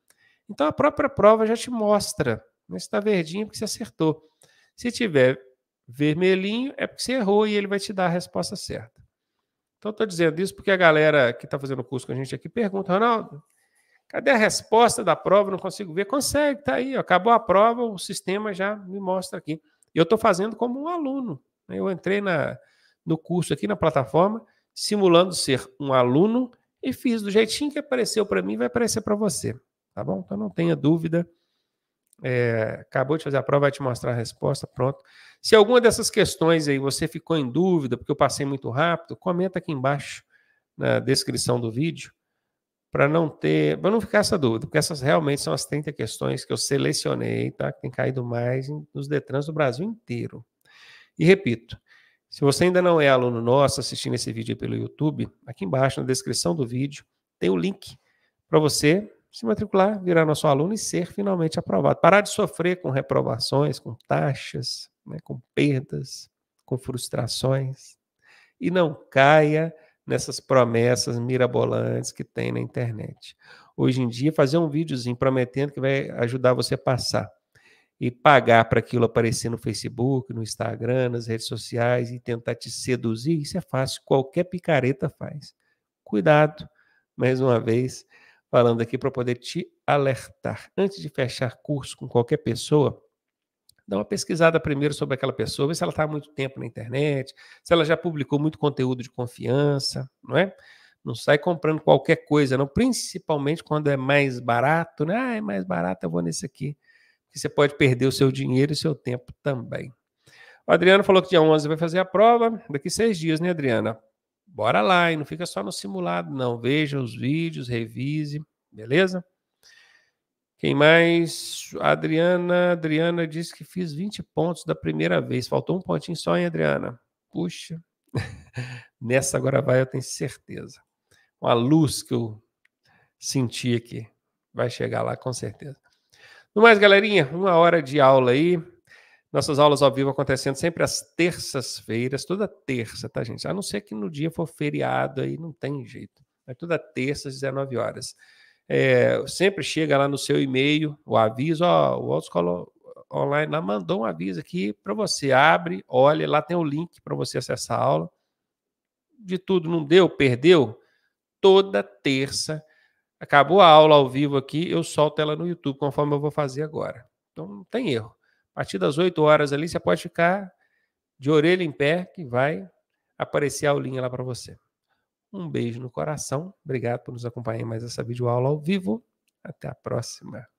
Então, a própria prova já te mostra. Mas né, está verdinho porque você acertou. Se tiver vermelhinho, é porque você errou e ele vai te dar a resposta certa. Então, estou dizendo isso porque a galera que está fazendo o curso com a gente aqui pergunta, Ronaldo, Cadê a resposta da prova? Não consigo ver. Consegue, tá aí. acabou a prova, o sistema já me mostra aqui. E eu estou fazendo como um aluno. Né? Eu entrei na, no curso aqui na plataforma, simulando ser um aluno, e fiz do jeitinho que apareceu para mim, vai aparecer para você. Tá bom? Então não tenha dúvida. É, acabou de fazer a prova, vai te mostrar a resposta, pronto. Se alguma dessas questões aí você ficou em dúvida, porque eu passei muito rápido, comenta aqui embaixo na descrição do vídeo para não ter, para não ficar essa dúvida, porque essas realmente são as 30 questões que eu selecionei, tá? Que tem caído mais nos Detrans do Brasil inteiro. E repito, se você ainda não é aluno nosso assistindo esse vídeo pelo YouTube, aqui embaixo na descrição do vídeo tem o link para você se matricular, virar nosso aluno e ser finalmente aprovado. Parar de sofrer com reprovações, com taxas, né, com perdas, com frustrações. E não caia nessas promessas mirabolantes que tem na internet. Hoje em dia, fazer um videozinho prometendo que vai ajudar você a passar e pagar para aquilo aparecer no Facebook, no Instagram, nas redes sociais e tentar te seduzir, isso é fácil, qualquer picareta faz. Cuidado, mais uma vez, falando aqui para poder te alertar. Antes de fechar curso com qualquer pessoa, dá uma pesquisada primeiro sobre aquela pessoa, ver se ela está há muito tempo na internet, se ela já publicou muito conteúdo de confiança, não é? Não sai comprando qualquer coisa, não, principalmente quando é mais barato, né? Ah, é mais barato, eu vou nesse aqui. Porque você pode perder o seu dinheiro e o seu tempo também. O Adriano falou que dia 11 vai fazer a prova, daqui seis dias, né, Adriana? Bora lá, e não fica só no simulado, não. Veja os vídeos, revise, beleza? Quem mais? A Adriana. Adriana disse que fiz 20 pontos da primeira vez. Faltou um pontinho só, hein, Adriana? Puxa. Nessa agora vai, eu tenho certeza. Uma luz que eu senti aqui. Vai chegar lá, com certeza. No mais, galerinha, uma hora de aula aí. Nossas aulas ao vivo acontecendo sempre às terças-feiras, toda terça, tá, gente? A não ser que no dia for feriado aí, não tem jeito. É toda terça, às 19 horas. É, sempre chega lá no seu e-mail o aviso, ó, o autoescola online lá mandou um aviso aqui para você, abre, olha, lá tem o link para você acessar a aula. De tudo, não deu, perdeu? Toda terça, acabou a aula ao vivo aqui, eu solto ela no YouTube, conforme eu vou fazer agora. Então não tem erro. A partir das 8 horas ali, você pode ficar de orelha em pé, que vai aparecer a aulinha lá para você. Um beijo no coração. Obrigado por nos acompanhar em mais essa videoaula ao vivo. Até a próxima.